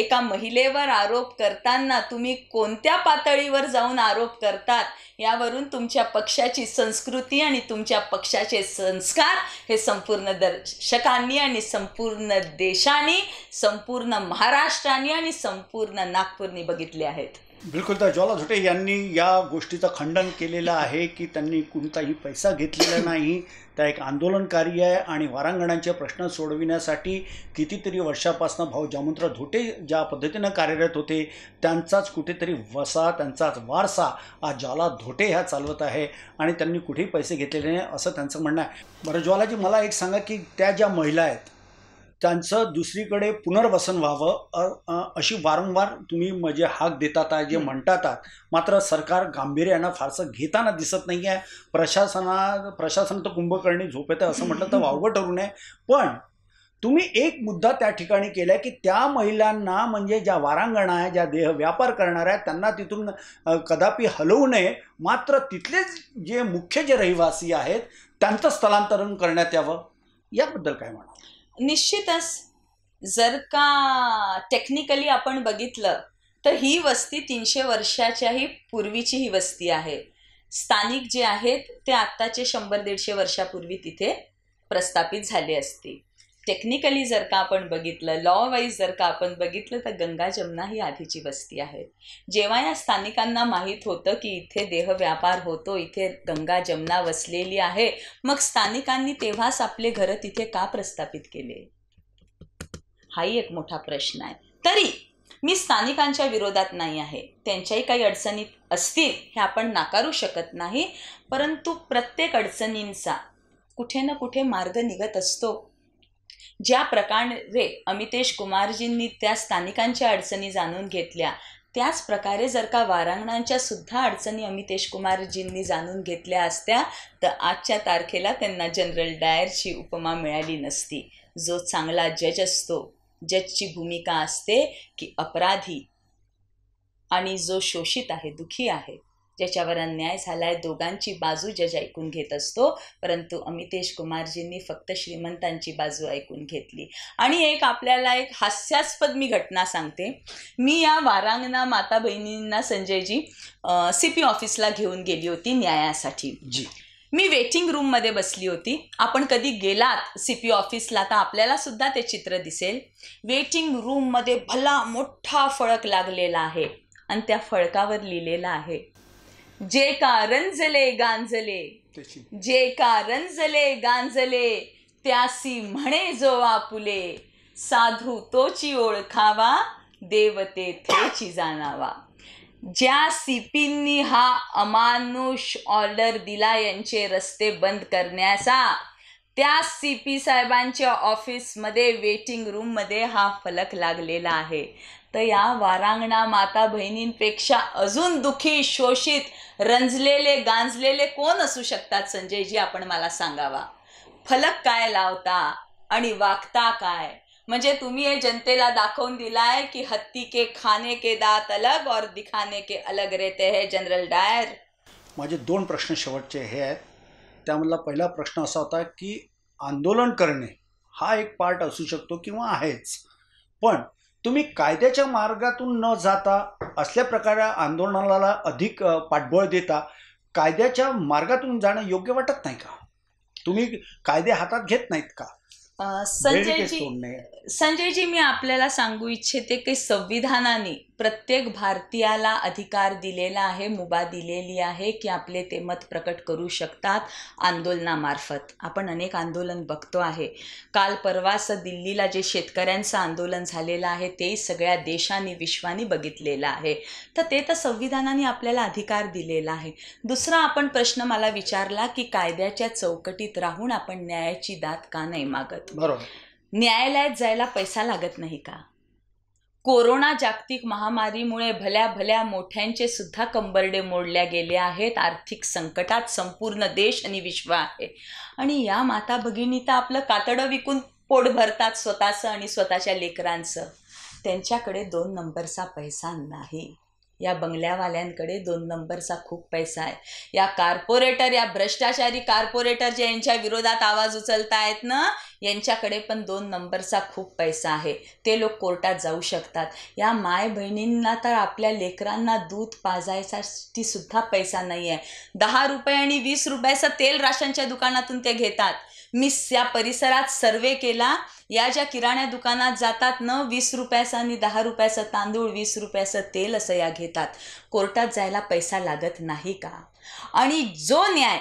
Speaker 2: एका महिलेवर आरोप करताना तुम्ही कोणत्या पातळीवर जाऊन आरोप करतात यावरून तुमच्या पक्षाची संस्कृती आणि तुमच्या पक्षाचे संस्कार हे संपूर्ण दर्शकांनी आणि संपूर्ण देशाने संपूर्ण महाराष्ट्राने आणि संपूर्ण नागपूरनी बघितले आहेत
Speaker 1: बिलकुल तर ज्वाला धोटे यांनी या गोष्टीचं खंडन केलेलं आहे की त्यांनी कोणताही पैसा घेतलेला नाही त्या एक आंदोलनकारी आहे आणि वारांगणांचे प्रश्न सोडविण्यासाठी कितीतरी वर्षापासून भाऊ जामंतरा धोटे ज्या पद्धतीनं कार्यरत होते त्यांचाच कुठेतरी वसा त्यांचाच वारसा आज ज्वाला धोटे ह्या चालवत आहे आणि त्यांनी कुठेही पैसे घेतलेले नाही असं त्यांचं म्हणणं आहे बरं ज्वालाजी मला एक सांगा की त्या ज्या महिला आहेत त्यांचं दुसरीकडे पुनर्वसन व्हावं अशी वारंवार तुम्ही म्हणजे हाक देतात जे म्हणतात मात्र सरकार गांभीर्यानं फारसं घेताना दिसत नाही आहे प्रशासना प्रशासन तर कुंभकर्णी झोपेत असं म्हटलं तर वावगं ठरू नये पण तुम्ही एक मुद्दा त्या ठिकाणी केला की त्या महिलांना म्हणजे ज्या वारांगणा आहे ज्या देह व्यापार करणाऱ्या त्यांना तिथून कदापि हलवू नये मात्र तिथलेच जे मुख्य जे रहिवासी आहेत त्यांचं स्थलांतरण करण्यात यावं याबद्दल काय म्हणा
Speaker 2: निश्चितच जर का टेक्निकली आपण बघितलं तर ही वस्ती तीनशे वर्षाच्याही पूर्वीची ही वस्ती आहे स्थानिक जे आहेत ते आत्ताचे शंभर दीडशे वर्षापूर्वी तिथे प्रस्थापित झाले असते टेक्निकली जर का आपण बघितलं लॉ वाईज जर का आपण बघितलं तर गंगा जमना ही आधीची वस्ती आहे जेव्हा या स्थानिकांना माहीत होतं की इथे देह व्यापार होतो इथे गंगा जमना वसलेली आहे मग स्थानिकांनी तेव्हाच आपले घरं तिथे का प्रस्थापित केले हाही एक मोठा प्रश्न आहे तरी मी स्थानिकांच्या विरोधात नाही आहे त्यांच्याही काही अडचणी असतील हे आपण नाकारू शकत नाही परंतु प्रत्येक अडचणींचा कुठे ना कुठे मार्ग निघत असतो ज्या प्रकारे अमितेश कुमारजींनी त्या स्थानिकांच्या अडचणी जाणून घेतल्या त्याच प्रकारे जर का वारांगणांच्या सुद्धा अडचणी अमितेश कुमारजींनी जाणून घेतल्या असत्या तर आजच्या तारखेला त्यांना जनरल डायरची उपमा मिळाली नसती जो चांगला जज असतो जजची भूमिका असते की अपराधी आणि जो शोषित आहे दुखी आहे ज्याच्यावर अन्याय झालाय दोघांची बाजू जज ऐकून घेत असतो परंतु अमितेश कुमारजींनी फक्त श्रीमंतांची बाजू ऐकून घेतली आणि एक आपल्याला एक हास्यास्पद मी घटना सांगते मी या वारांगणा माता बहिणींना संजयजी सी पी ऑफिसला घेऊन गेली होती न्यायासाठी जी मी वेटिंग रूममध्ये बसली होती आपण कधी गेलात सी पी ऑफिसला तर आपल्याला सुद्धा ते चित्र दिसेल वेटिंग रूममध्ये भला मोठा फळक लागलेला आहे आणि त्या फळकावर लिहिलेला आहे जे रंजले गांजले जे रंजले गांजले त्यासी म्हणे जो आपुले साधू तोची ओळखावा देवते थेची जाणावा ज्या सीपींनी हा अमानुष ऑर्डर दिला यांचे रस्ते बंद करण्याचा त्या सी पी साहेबांच्या ऑफिसमध्ये वेटिंग रूममध्ये हा फलक लागलेला आहे तर या वारांगणा माता बहिणींपेक्षा अजून दुखी शोषित रंजलेले गांजलेले कोण असू शकतात संजयजी आपण मला सांगावा फलक काय लावता आणि वागता काय म्हणजे तुम्ही हे जनतेला दाखवून दिलाय की हत्ती के खाने के दात अलग और दिखाने के अलग रेते हे जनरल डायर
Speaker 1: माझे दोन प्रश्न शेवटचे हे आहेत त्यामधला पहिला प्रश्न असा होता की आंदोलन करणे हा एक पार्ट असू शकतो किंवा आहेच पण तुम्ही कायद्याच्या मार्गातून न जाता असल्या प्रकारे आंदोलनाला अधिक पाठबळ देता कायद्याच्या मार्गातून जाणं योग्य वाटत नाही का तुम्ही कायदे हातात घेत नाहीत का
Speaker 2: संजय संजय जी मी आपल्याला सांगू इच्छिते की संविधानाने प्रत्येक भारतीयाला अधिकार दिलेला आहे मुभा दिलेली आहे की आपले ते मत प्रकट करू शकतात आंदोलनामार्फत आपण अनेक आंदोलन बघतो आहे काल परवास दिल्लीला जे शेतकऱ्यांचं आंदोलन झालेलं आहे ते सगळ्या देशांनी विश्वाने बघितलेलं आहे तर ते तर संविधानाने आपल्याला अधिकार दिलेला आहे दुसरा आपण प्रश्न मला विचारला की कायद्याच्या चौकटीत राहून आपण न्यायाची दात का नाही मागत बरोबर न्यायालयात जायला पैसा लागत नाही का कोरोना जागतिक महामारीमुळे भल्या भल्या मोठ्यांचे सुद्धा कंबरडे मोडल्या गेले आहेत आर्थिक संकटात संपूर्ण देश आणि विश्व आहे आणि या माता भगिनी तर आपलं कातडं विकून पोट भरतात स्वतःचं आणि स्वतःच्या लेकरांचं त्यांच्याकडे दोन नंबरचा पैसा नाही या बंगल्यावाल्यांकडे दोन नंबरचा खूप पैसा आहे या कार्पोरेटर या भ्रष्टाचारी कार्पोरेटर जे यांच्या विरोधात आवाज आहेत ना यांच्याकडे पण दोन नंबरचा खूप पैसा आहे ते लोक कोर्टात जाऊ शकतात या माय बहिणींना तर आपल्या लेकरांना दूध पाजायसाठी सुद्धा पैसा नाही आहे दहा रुपये आणि वीस रुपयाचं तेल राशनच्या दुकानातून ते घेतात मी या परिसरात सर्वे केला या ज्या किराण्या दुकानात जातात न वीस रुपयाचं आणि दहा रुपयाचं तांदूळ वीस रुपयाचं तेल असं या घेतात कोर्टात जायला पैसा लागत नाही का आणि जो न्याय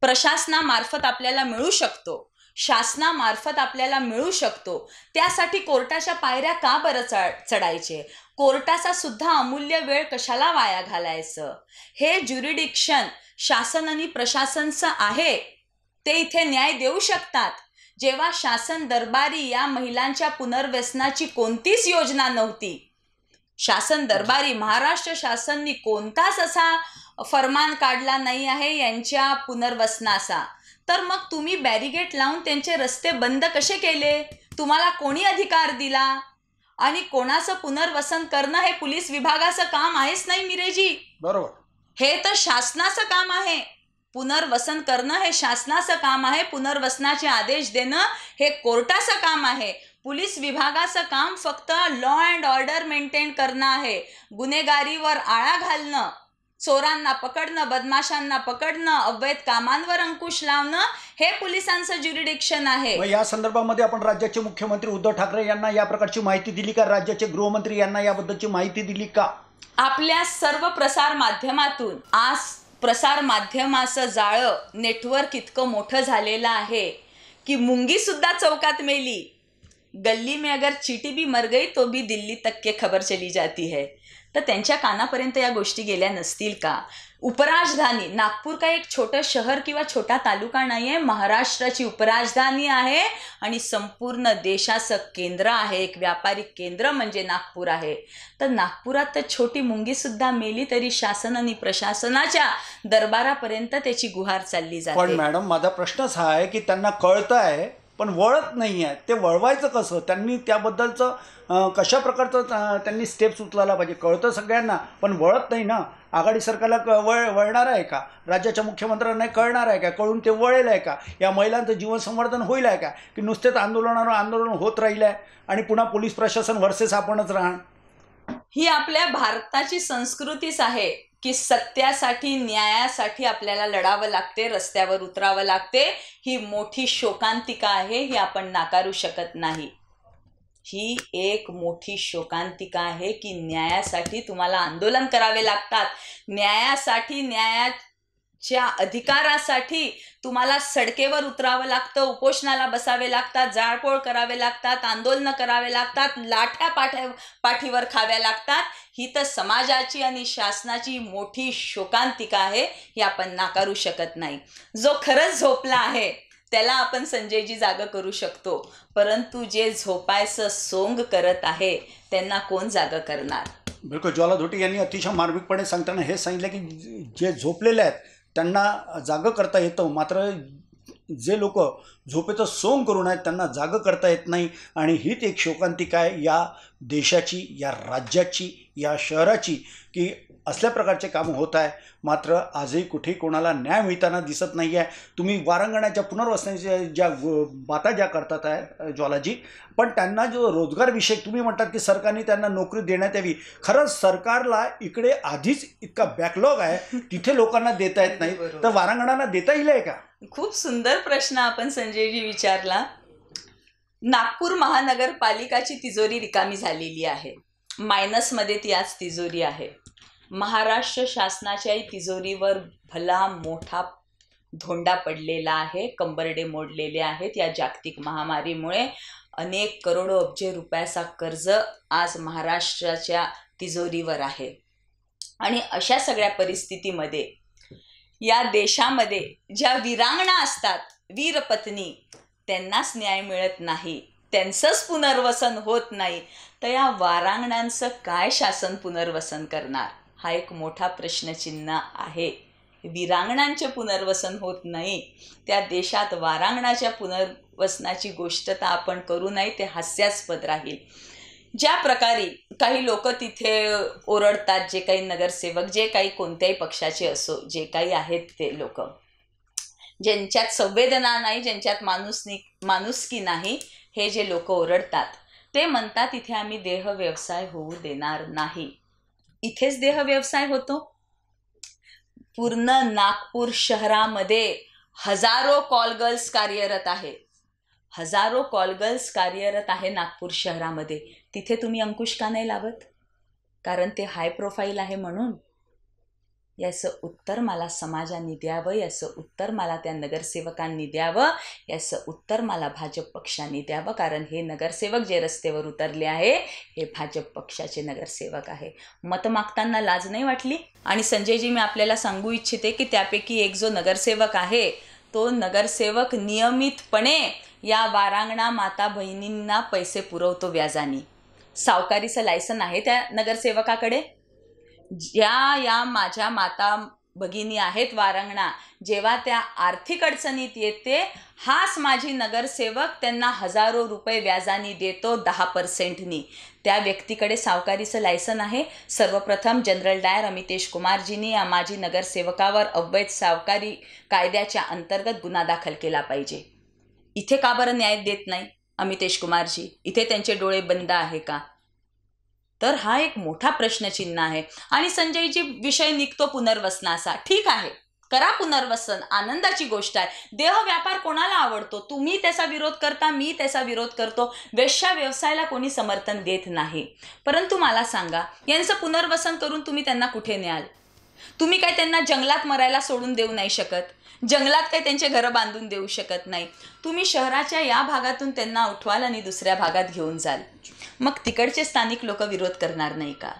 Speaker 2: प्रशासनामार्फत आपल्याला मिळू शकतो शासनामार्फत आपल्याला मिळू शकतो त्यासाठी कोर्टाच्या पायऱ्या का बरं चढायचे कोर्टाचा सुद्धा अमूल्य वेळ कशाला वाया घालायचं हे ज्युरिडिक्शन शासन आणि प्रशासनचं आहे ते इथे न्याय देऊ शकतात जेव्हा शासन दरबारी या महिलांच्या पुनर्व्यसनाची कोणतीच योजना नव्हती शासन दरबारी महाराष्ट्र शासननी कोणताच असा फरमान काढला नाही आहे यांच्या पुनर्वसनाचा तर मग तुम्ही बॅरिगेट लावून त्यांचे रस्ते बंद कसे केले तुम्हाला कोणी अधिकार दिला आणि कोणाचं पुनर्वसन करणं हे पोलीस विभागाचं काम आहेच नाही मिरेजी बरोबर हे तर शासनाचं काम आहे पुनर्वसन करणं हे शासनाचं काम आहे पुनर्वसनाचे आदेश देणं हे कोर्टाचं काम आहे पोलीस विभागाचं काम फक्त लॉ अँड ऑर्डर मेंटेन करणं आहे गुन्हेगारीवर आळा घालणं चोरांना पकडणं बदमाशांना पकडणं अवैध कामांवर अंकुश लावणं हे पोलिसांचं ज्युरिडिक्शन आहे या
Speaker 1: संदर्भामध्ये आपण राज्याचे मुख्यमंत्री उद्धव ठाकरे यांना या प्रकारची माहिती दिली का राज्याचे गृहमंत्री यांना याबद्दलची माहिती दिली का
Speaker 2: आपल्या सर्व प्रसार माध्यमातून आज प्रसार माध्यमाचं जाळं नेटवर्क इतकं मोठं झालेलं आहे की सुद्धा चौकात मेली गल्ली में अगर चिटी भी मर गई तो भी दिल्ली तक के खबर चली जाती है तर त्यांच्या कानापर्यंत या गोष्टी गेल्या नसतील का उपराजधानी नागपूर काय एक छोटं शहर किंवा छोटा तालुका नाही आहे महाराष्ट्राची उपराजधानी आहे आणि संपूर्ण देशाचं केंद्र आहे एक व्यापारिक केंद्र म्हणजे नागपूर आहे तर नागपुरात तर छोटी मुंगीसुद्धा मेली तरी शासन आणि प्रशासनाच्या दरबारापर्यंत त्याची गुहार चालली जाते पण
Speaker 1: मॅडम माझा प्रश्नच हा आहे की त्यांना कळतं आहे पण वळत नाही आहे ते वळवायचं कसं त्यांनी त्याबद्दलचं कशा प्रकारचं त्यांनी स्टेप्स उचलायला पाहिजे कळतं सगळ्यांना पण वळत नाही ना आघाडी सरकारला क वळ वळणार आहे का राज्याच्या मुख्यमंत्र्यांना कळणार आहे का कळून ते वळेल आहे का या महिलांचं जीवन संवर्धन होईल आहे का की नुसतेच आंदोलनावर आंदोलन होत राहिलं आहे आणि पुन्हा पोलीस प्रशासन वर्सेस आपणच राहणार
Speaker 2: ही आपल्या भारताची संस्कृतीच आहे की सत्यासाठी न्यायासाठी आपल्याला लढावं लागते रस्त्यावर उतरावं लागते ही मोठी शोकांतिका आहे ही आपण नाकारू शकत नाही ही एक मोठी शोकांतिका आहे की न्यायासाठी तुम्हाला आंदोलन करावे लागतात न्यायासाठी न्याया च्या अधिकारासाठी तुम्हाला सडकेवर उतरावं लागतं उपोषणाला बसावे लागतात जाळपोळ करावे लागतात आंदोलनं करावे लागतात लाठ्या पाठ्या पाठीवर खाव्या लागतात ही तर समाजाची आणि शासनाची मोठी शोकांतिका आहे ही आपण नाकारू शकत नाही जो खरंच झोपला आहे त्याला आपण संजयजी जागं करू शकतो परंतु जे झोपायचं सोंग करत आहे त्यांना कोण जागं करणार
Speaker 1: बिलकुल ज्वाला धोटी यांनी अतिशय मार्मिकपणे सांगताना हे सांगितलं की जे झोपलेले आहेत त्यांना जागं करता येतं मात्र जे लोक झोपेचं सोंग करून आहेत त्यांना जागं करता येत नाही आणि हीच एक शोकांतिका आहे या देशाची या राज्याची या शहराची की असल्या प्रकारचे काम होत आहे मात्र आजही कुठे कोणाला न्याय मिळताना दिसत नाही आहे तुम्ही वारंगणाच्या पुनर्वसनाच्या ज्या बाता ज्या करतात आहे ज्वालाजी पण त्यांना जो रोजगारविषयक तुम्ही म्हणतात की सरकारने त्यांना नोकरी देण्यात यावी खरंच सरकारला इकडे आधीच इतका बॅकलॉग आहे तिथे लोकांना देता येत नाही तर वारंगणांना देता येईल आहे का
Speaker 2: खूप सुंदर प्रश्न आपण संजयजी विचारला नागपूर महानगरपालिकाची तिजोरी रिकामी झालेली आहे मायनसमध्ये ती आज तिजोरी आहे महाराष्ट्र शासनाच्याही तिजोरीवर भला मोठा धोंडा पडलेला आहे कंबरडे मोडलेले आहेत या जागतिक महामारीमुळे अनेक करोडो अब्जे रुपयाचा कर्ज आज महाराष्ट्राच्या तिजोरीवर आहे आणि अशा सगळ्या परिस्थितीमध्ये या देशामध्ये ज्या वीरांगणा असतात वीरपत्नी त्यांनाच न्याय मिळत नाही त्यांचंच पुनर्वसन होत नाही तर या वारांगणांचं काय शासन पुनर्वसन करणार हा एक मोठा प्रश्नचिन्ह आहे विरांगणांचे पुनर्वसन होत नाही त्या देशात वारांगणाच्या पुनर्वसनाची गोष्ट तर आपण करू नाही ते हास्यास्पद राहील ज्या प्रकारे काही लोक तिथे ओरडतात जे काही नगरसेवक जे काही कोणत्याही पक्षाचे असो जे काही आहेत ते लोक ज्यांच्यात संवेदना नाही ज्यांच्यात माणूसनी माणुसकी नाही हे जे लोक ओरडतात ते म्हणतात इथे आम्ही देह व्यवसाय होऊ देणार नाही इथेच देह व्यवसाय होतो पूर्ण नागपूर शहरामध्ये हजारो कॉल गर्ल्स कार्यरत आहे हजारो कॉल गर्ल्स कार्यरत आहे नागपूर शहरामध्ये तिथे तुम्ही अंकुश का नाही लावत कारण ते हाय प्रोफाईल आहे म्हणून याचं उत्तर मला समाजाने द्यावं याचं उत्तर मला त्या नगरसेवकांनी द्यावं याचं उत्तर मला भाजप पक्षाने द्यावं कारण हे नगरसेवक जे रस्त्यावर उतरले आहे हे भाजप पक्षाचे नगरसेवक आहे मत मागताना लाज नाही वाटली आणि संजयजी मी आपल्याला सांगू इच्छिते की त्यापैकी एक जो नगरसेवक आहे तो नगरसेवक नियमितपणे या वारांगणा माता बहिणींना पैसे पुरवतो व्याजाने सावकारीचं लायसन आहे त्या नगरसेवकाकडे ज्या या माझ्या माता भगिनी आहेत वारंगणा जेव्हा त्या आर्थिक अडचणीत येते हाच माझी नगरसेवक त्यांना हजारो रुपये व्याजाने देतो दहा पर्सेंटनी त्या व्यक्तीकडे सावकारीचं लायसन आहे सर्वप्रथम जनरल डायर अमितेश कुमारजींनी या माझी नगरसेवकावर अवैध सावकारी कायद्याच्या अंतर्गत गुन्हा दाखल केला पाहिजे इथे का बरं न्याय देत नाही अमितेश कुमारजी इथे त्यांचे डोळे बंद आहे का तर हा एक मोठा प्रश्नचिन्ह आहे आणि संजयजी विषय निघतो पुनर्वसनाचा ठीक आहे करा पुनर्वसन आनंदाची गोष्ट आहे देह व्यापार कोणाला आवडतो तुम्ही त्याचा विरोध करता मी त्याचा विरोध करतो वेश्या व्यवसायाला कोणी समर्थन देत नाही परंतु मला सांगा यांचं पुनर्वसन करून तुम्ही त्यांना कुठे न्याल तुम्ही काय त्यांना जंगलात मरायला सोडून देऊ नाही शकत जंगलात काही त्यांचे घरं बांधून देऊ शकत नाही तुम्ही शहराच्या या भागातून त्यांना उठवाल आणि दुसऱ्या भागात घेऊन जाल मग तिकडचे स्थानिक लोक विरोध करणार नाही का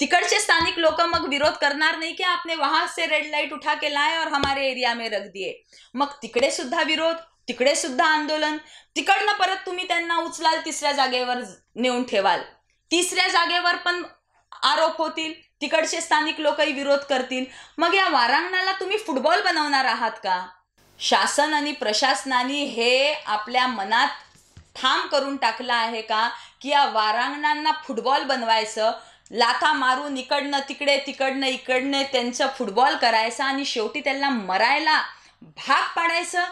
Speaker 2: तिकडचे स्थानिक लोक मग विरोध करणार नाही की आपने वहां से रेड लाइट उठा के लाए और हमारे एरिया में रख दिए मग तिकडे सुद्धा विरोध तिकडे सुद्धा आंदोलन तिकडनं परत तुम्ही त्यांना उचलाल तिसऱ्या जागेवर नेऊन ठेवाल तिसऱ्या जागेवर पण आरोप होतील तिकडचे स्थानिक लोकही विरोध करतील मग या वारांगणाला तुम्ही फुटबॉल बनवणार आहात का शासन आणि प्रशासनाने हे आपल्या मनात ठाम करून टाकलं आहे का की या वारांगणांना फुटबॉल बनवायचं लाथा मारून इकडनं तिकडे तिकडनं इकडनं त्यांचं फुटबॉल करायचं आणि शेवटी त्यांना मरायला भाग पाडायचं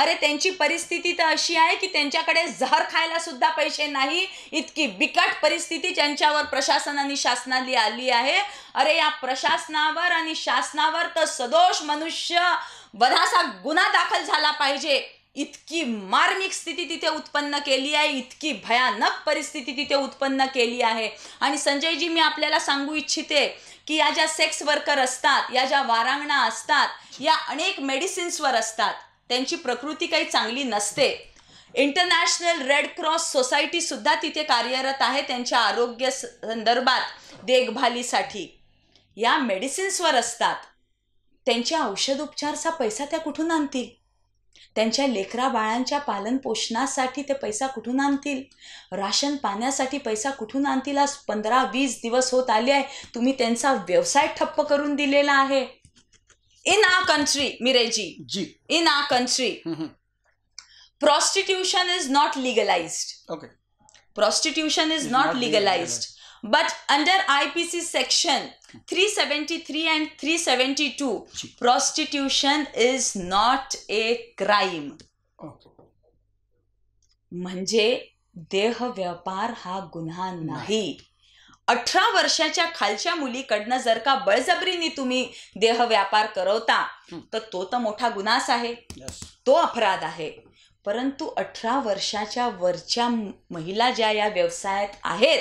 Speaker 2: अरे त्यांची परिस्थिती तर अशी आहे की त्यांच्याकडे जहर खायला सुद्धा पैसे नाही इतकी बिकट परिस्थिती त्यांच्यावर प्रशासनाने शासनाली आली आहे अरे या प्रशासनावर आणि शासनावर तर सदोष मनुष्य वधासा गुन्हा दाखल झाला पाहिजे इतकी मार्मिक स्थिती तिथे उत्पन्न केली आहे इतकी भयानक परिस्थिती तिथे उत्पन्न केली आहे आणि संजयजी मी आपल्याला सांगू इच्छिते की या ज्या सेक्स वर्कर असतात या ज्या वारांगणा असतात या अनेक मेडिसिन्सवर असतात त्यांची प्रकृती काही चांगली नसते इंटरनॅशनल रेड क्रॉस सोसायटीसुद्धा तिथे कार्यरत आहे त्यांच्या आरोग्य संदर्भात देखभालीसाठी या मेडिसिन्सवर असतात त्यांच्या औषध पैसा त्या कुठून आणतील त्यांच्या बाळांच्या पालन पोषणासाठी ते पैसा कुठून आणतील राशन पाण्यासाठी पैसा कुठून आणतील आज पंधरा वीस दिवस होत आले आहे तुम्ही त्यांचा व्यवसाय ठप्प करून दिलेला आहे in a country Mireji ji in a country prostitution is not legalised okay prostitution is not legalised but under I P C section 373 and 372 prostitution is not a crime म्हणजे देह व्यापार हा गुन्हा नाही अठरा वर्षाच्या खालच्या मुलीकडनं जर का बळजबरीने तुम्ही देह व्यापार करवता तर तो तर मोठा गुन्हाच आहे तो अपराध आहे परंतु अठरा वर्षाच्या वरच्या महिला ज्या या व्यवसायात आहेत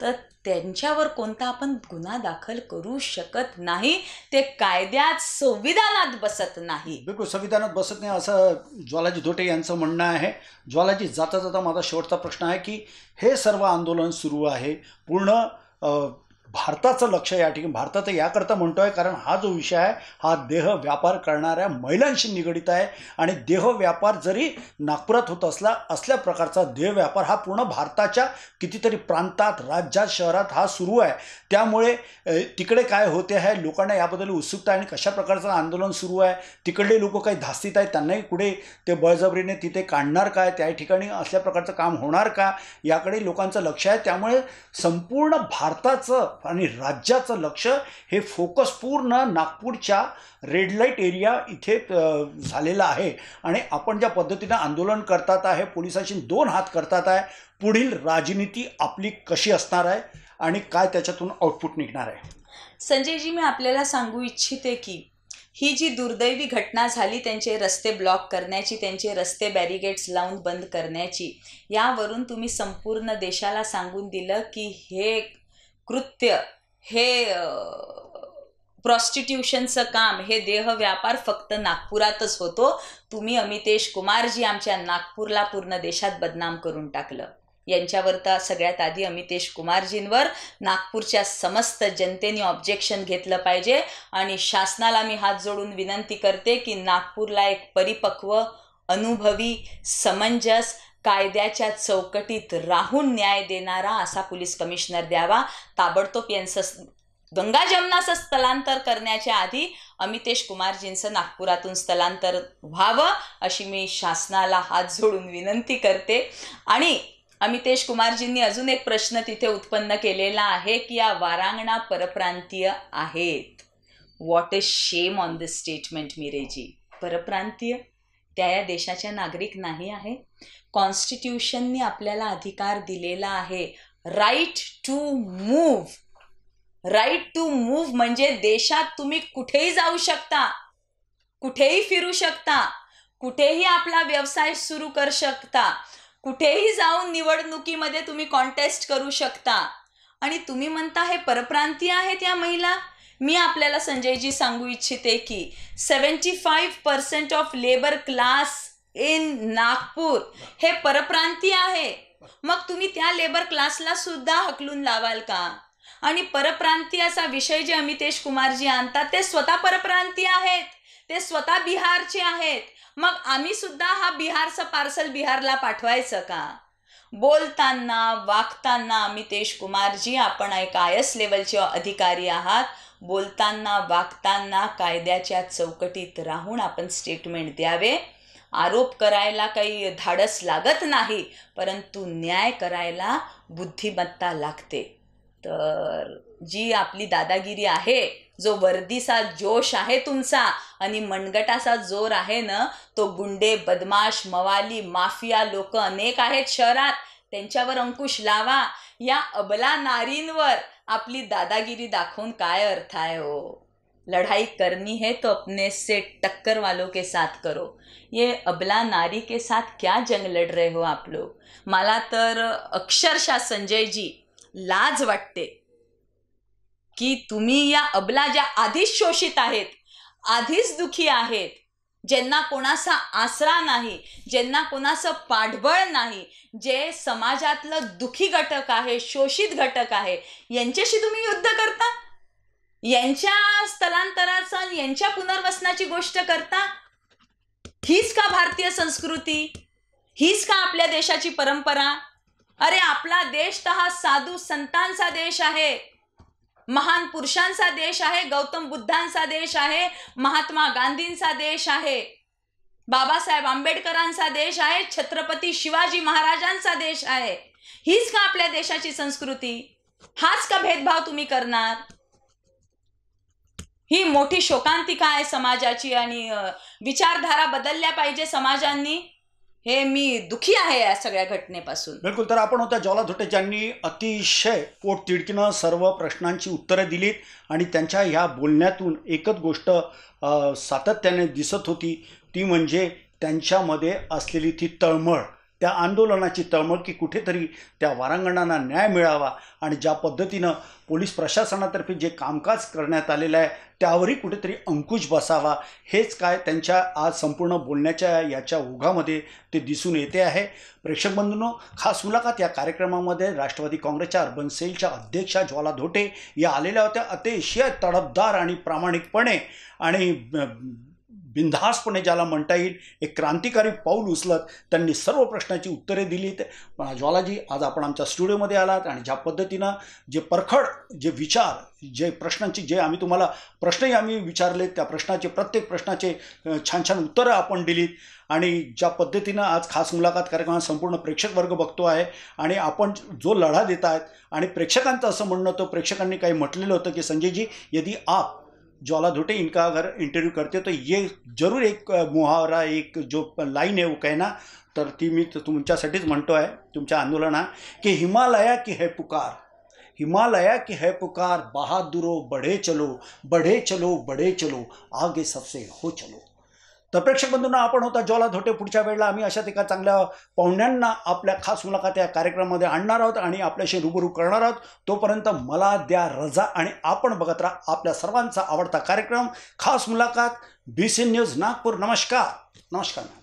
Speaker 2: तर त्यांच्यावर कोणता आपण गुन्हा दाखल करू शकत नाही ते कायद्यात संविधानात बसत नाही बिलकुल संविधानात बसत नाही
Speaker 1: असं ज्वालाजी धोटे यांचं म्हणणं आहे ज्वालाजी जाता जाता माझा शेवटचा प्रश्न आहे की हे सर्व आंदोलन सुरू आहे पूर्ण भारताचं लक्ष या ठिकाणी भारताचं याकरता म्हणतो आहे कारण हा जो विषय आहे हा देह व्यापार करणाऱ्या महिलांशी निगडित आहे आणि देह व्यापार जरी नागपुरात होत असला असल्या प्रकारचा देह व्यापार हा पूर्ण भारताच्या कितीतरी प्रांतात राज्यात शहरात हा सुरू आहे त्यामुळे तिकडे काय होते आहे लोकांना याबद्दल उत्सुकता आहे आणि कशा प्रकारचं आंदोलन सुरू आहे तिकडले लोक काही धास्तीत आहेत त्यांनाही कुठे ते बळजबरीने तिथे काढणार काय त्या ठिकाणी असल्या प्रकारचं काम होणार का याकडे लोकांचं लक्ष आहे त्यामुळे संपूर्ण भारताचं आणि राज्याचं लक्ष हे फोकस पूर्ण नागपूरच्या रेड लाईट एरिया इथे झालेला आहे आणि आपण ज्या पद्धतीनं आंदोलन करतात आहे पोलिसांशी दोन हात करतात आहे पुढील राजनीती आपली कशी असणार आहे आणि काय त्याच्यातून आउटपुट निघणार आहे
Speaker 2: संजयजी मी आपल्याला सांगू इच्छिते की ही जी दुर्दैवी घटना झाली त्यांचे रस्ते ब्लॉक करण्याची त्यांचे रस्ते बॅरिगेड्स लावून बंद करण्याची यावरून तुम्ही संपूर्ण देशाला सांगून दिलं की हे कृत्य हे प्रॉस्टिट्यूशनचं काम हे देह व्यापार फक्त नागपुरातच होतो तुम्ही अमितेश कुमारजी आमच्या नागपूरला पूर्ण देशात बदनाम करून टाकलं यांच्यावर तर सगळ्यात आधी अमितेश कुमारजींवर नागपूरच्या समस्त जनतेने ऑब्जेक्शन घेतलं पाहिजे आणि शासनाला मी हात जोडून विनंती करते की नागपूरला एक परिपक्व अनुभवी समंजस कायद्याच्या चौकटीत राहून न्याय देणारा असा पोलीस कमिशनर द्यावा ताबडतोब यांचं गंगा जमनाचं स्थलांतर करण्याच्या आधी अमितेश कुमारजींचं नागपुरातून स्थलांतर व्हावं अशी मी शासनाला हात जोडून विनंती करते आणि अमितेश कुमारजींनी अजून एक प्रश्न तिथे उत्पन्न केलेला आहे की या वारांगणा परप्रांतीय आहेत what is shame on this statement Mireji परप्रांतीय त्या या देशाच्या नागरिक नाही आहे कॉन्स्टिट्यूशननी आपल्याला अधिकार दिलेला आहे right to move right to move म्हणजे देशात तुम्ही कुठेही जाऊ शकता कुठेही फिरू शकता कुठेही आपला व्यवसाय सुरू करू शकता कुठेही जाऊन निवडणुकीमध्ये तुम्ही कॉन्टेस्ट करू शकता आणि तुम्ही म्हणता हे परप्रांतीय आहेत या महिला मी आपल्याला संजयजी सांगू इच्छिते की seventy five percent of labour class in Nagpur हे परप्रांतीय आहे मग तुम्ही त्या लेबर क्लासला सुद्धा हकलून लावाल का आणि असा विषय जे अमितेश कुमारजी आणतात ते स्वतः परप्रांतीय आहेत ते स्वतः बिहारचे आहेत मग आम्ही सुद्धा हा बिहारचं पार्सल बिहारला पाठवायचं का बोलताना वागताना अमितेश कुमारजी आपण एक आय एस लेवलचे अधिकारी आहात बोलताना वागताना कायद्याच्या चौकटीत राहून आपण स्टेटमेंट द्यावे आरोप करायला काही धाडस लागत नाही परंतु न्याय करायला बुद्धिमत्ता लागते तर जी आपली दादागिरी आहे जो वर्दीचा जोश आहे तुमचा आणि मनगटाचा जोर आहे ना तो गुंडे बदमाश मवाली माफिया लोक अनेक आहेत शहरात त्यांच्यावर अंकुश लावा या अबला नारींवर आपली दादागिरी दाखवून काय अर्थ आहे हो लढाई करनी है तो अपने से टक्कर वालों के साथ करो ये अबला नारी के साथ क्या जंग लड़ रहे हो आप लोग मला तर अक्षरशः जी लाज वाटते की तुम्ही या अबला ज्या आधीच शोषित आहेत आधीच दुखी आहेत ज्यांना कोणाचा आसरा नाही ज्यांना कोणाचं पाठबळ नाही जे समाजातलं दुखी घटक आहे शोषित घटक आहे यांच्याशी तुम्ही युद्ध करता यांच्या स्थलांतराचं यांच्या पुनर्वसनाची गोष्ट करता हीच का भारतीय संस्कृती हीच का आपल्या देशाची परंपरा अरे आपला देश तर हा साधू संतांचा देश आहे महान पुरुषांचा देश आहे गौतम बुद्धांचा देश आहे महात्मा गांधींचा देश आहे बाबासाहेब आंबेडकरांचा देश आहे छत्रपती शिवाजी महाराजांचा देश आहे हीच का आपल्या देशाची संस्कृती हाच का भेदभाव तुम्ही करणार ही मोठी शोकांतिका आहे समाजाची आणि विचारधारा बदलल्या पाहिजे समाजांनी हे मी दुखी आहे या सगळ्या घटनेपासून
Speaker 1: बिलकुल तर आपण होत्या ज्वाला ज्यांनी अतिशय पोटतिडकीनं सर्व प्रश्नांची उत्तरं दिलीत आणि त्यांच्या ह्या बोलण्यातून एकच गोष्ट सातत्याने दिसत होती ती म्हणजे त्यांच्यामध्ये असलेली ती तळमळ त्या आंदोलनाची तळमळकी कुठेतरी त्या वारांगणांना न्याय मिळावा आणि ज्या पद्धतीनं पोलीस प्रशासनातर्फे जे कामकाज करण्यात आलेलं आहे त्यावरही कुठेतरी अंकुश बसावा हेच काय त्यांच्या आज संपूर्ण बोलण्याच्या याच्या ओघामध्ये ते दिसून येते आहे प्रेक्षक बंधूंनो खास मुलाखत या कार्यक्रमामध्ये राष्ट्रवादी काँग्रेसच्या अर्बन सेलच्या अध्यक्षा ज्वाला धोटे या आलेल्या होत्या अतिशय तडफदार आणि प्रामाणिकपणे आणि बिनधासपणे ज्याला म्हणता येईल एक क्रांतिकारी पाऊल उचलत त्यांनी सर्व प्रश्नाची उत्तरे दिलीत ज्वालाजी आज आपण आमच्या स्टुडिओमध्ये आलात आणि ज्या पद्धतीनं जे परखड जे विचार जे प्रश्नांची जे आम्ही तुम्हाला प्रश्नही आम्ही विचारले त्या प्रश्नाचे प्रत्येक प्रश्नाचे छान छान उत्तरं आपण दिलीत आणि ज्या पद्धतीनं आज खास मुलाखत कार्यक्रमात संपूर्ण प्रेक्षक वर्ग बघतो आहे आणि आपण जो लढा देत आहेत आणि प्रेक्षकांचं असं म्हणणं होतं प्रेक्षकांनी काही म्हटलेलं होतं की संजयजी यदी आप ज्वाला धुटे इनका अगर इंटरव्यू करते हो तो ये जरूर एक मुहावरा एक जो लाईन आहे वो कहना तर ती मी तुमच्यासाठीच म्हणतो आहे तुमच्या आंदोलना की हिमालया की है पुकार हिमालया की है पुकार बहादुरो बढे चलो बढे चलो बढे चलो आगे सबसे हो चलो तर प्रेक्षक बंधूंना आपण होता ज्वाला धोटे पुढच्या वेळेला आम्ही अशा एका चांगल्या पाहुण्यांना आपल्या खास मुलाखत या कार्यक्रमामध्ये आणणार आहोत आणि आपल्याशी रुबरू करणार आहोत तोपर्यंत मला द्या रजा आणि आपण बघत राहा आपल्या सर्वांचा आवडता कार्यक्रम खास मुलाखत बी सी न्यूज नागपूर नमस्कार नमस्कार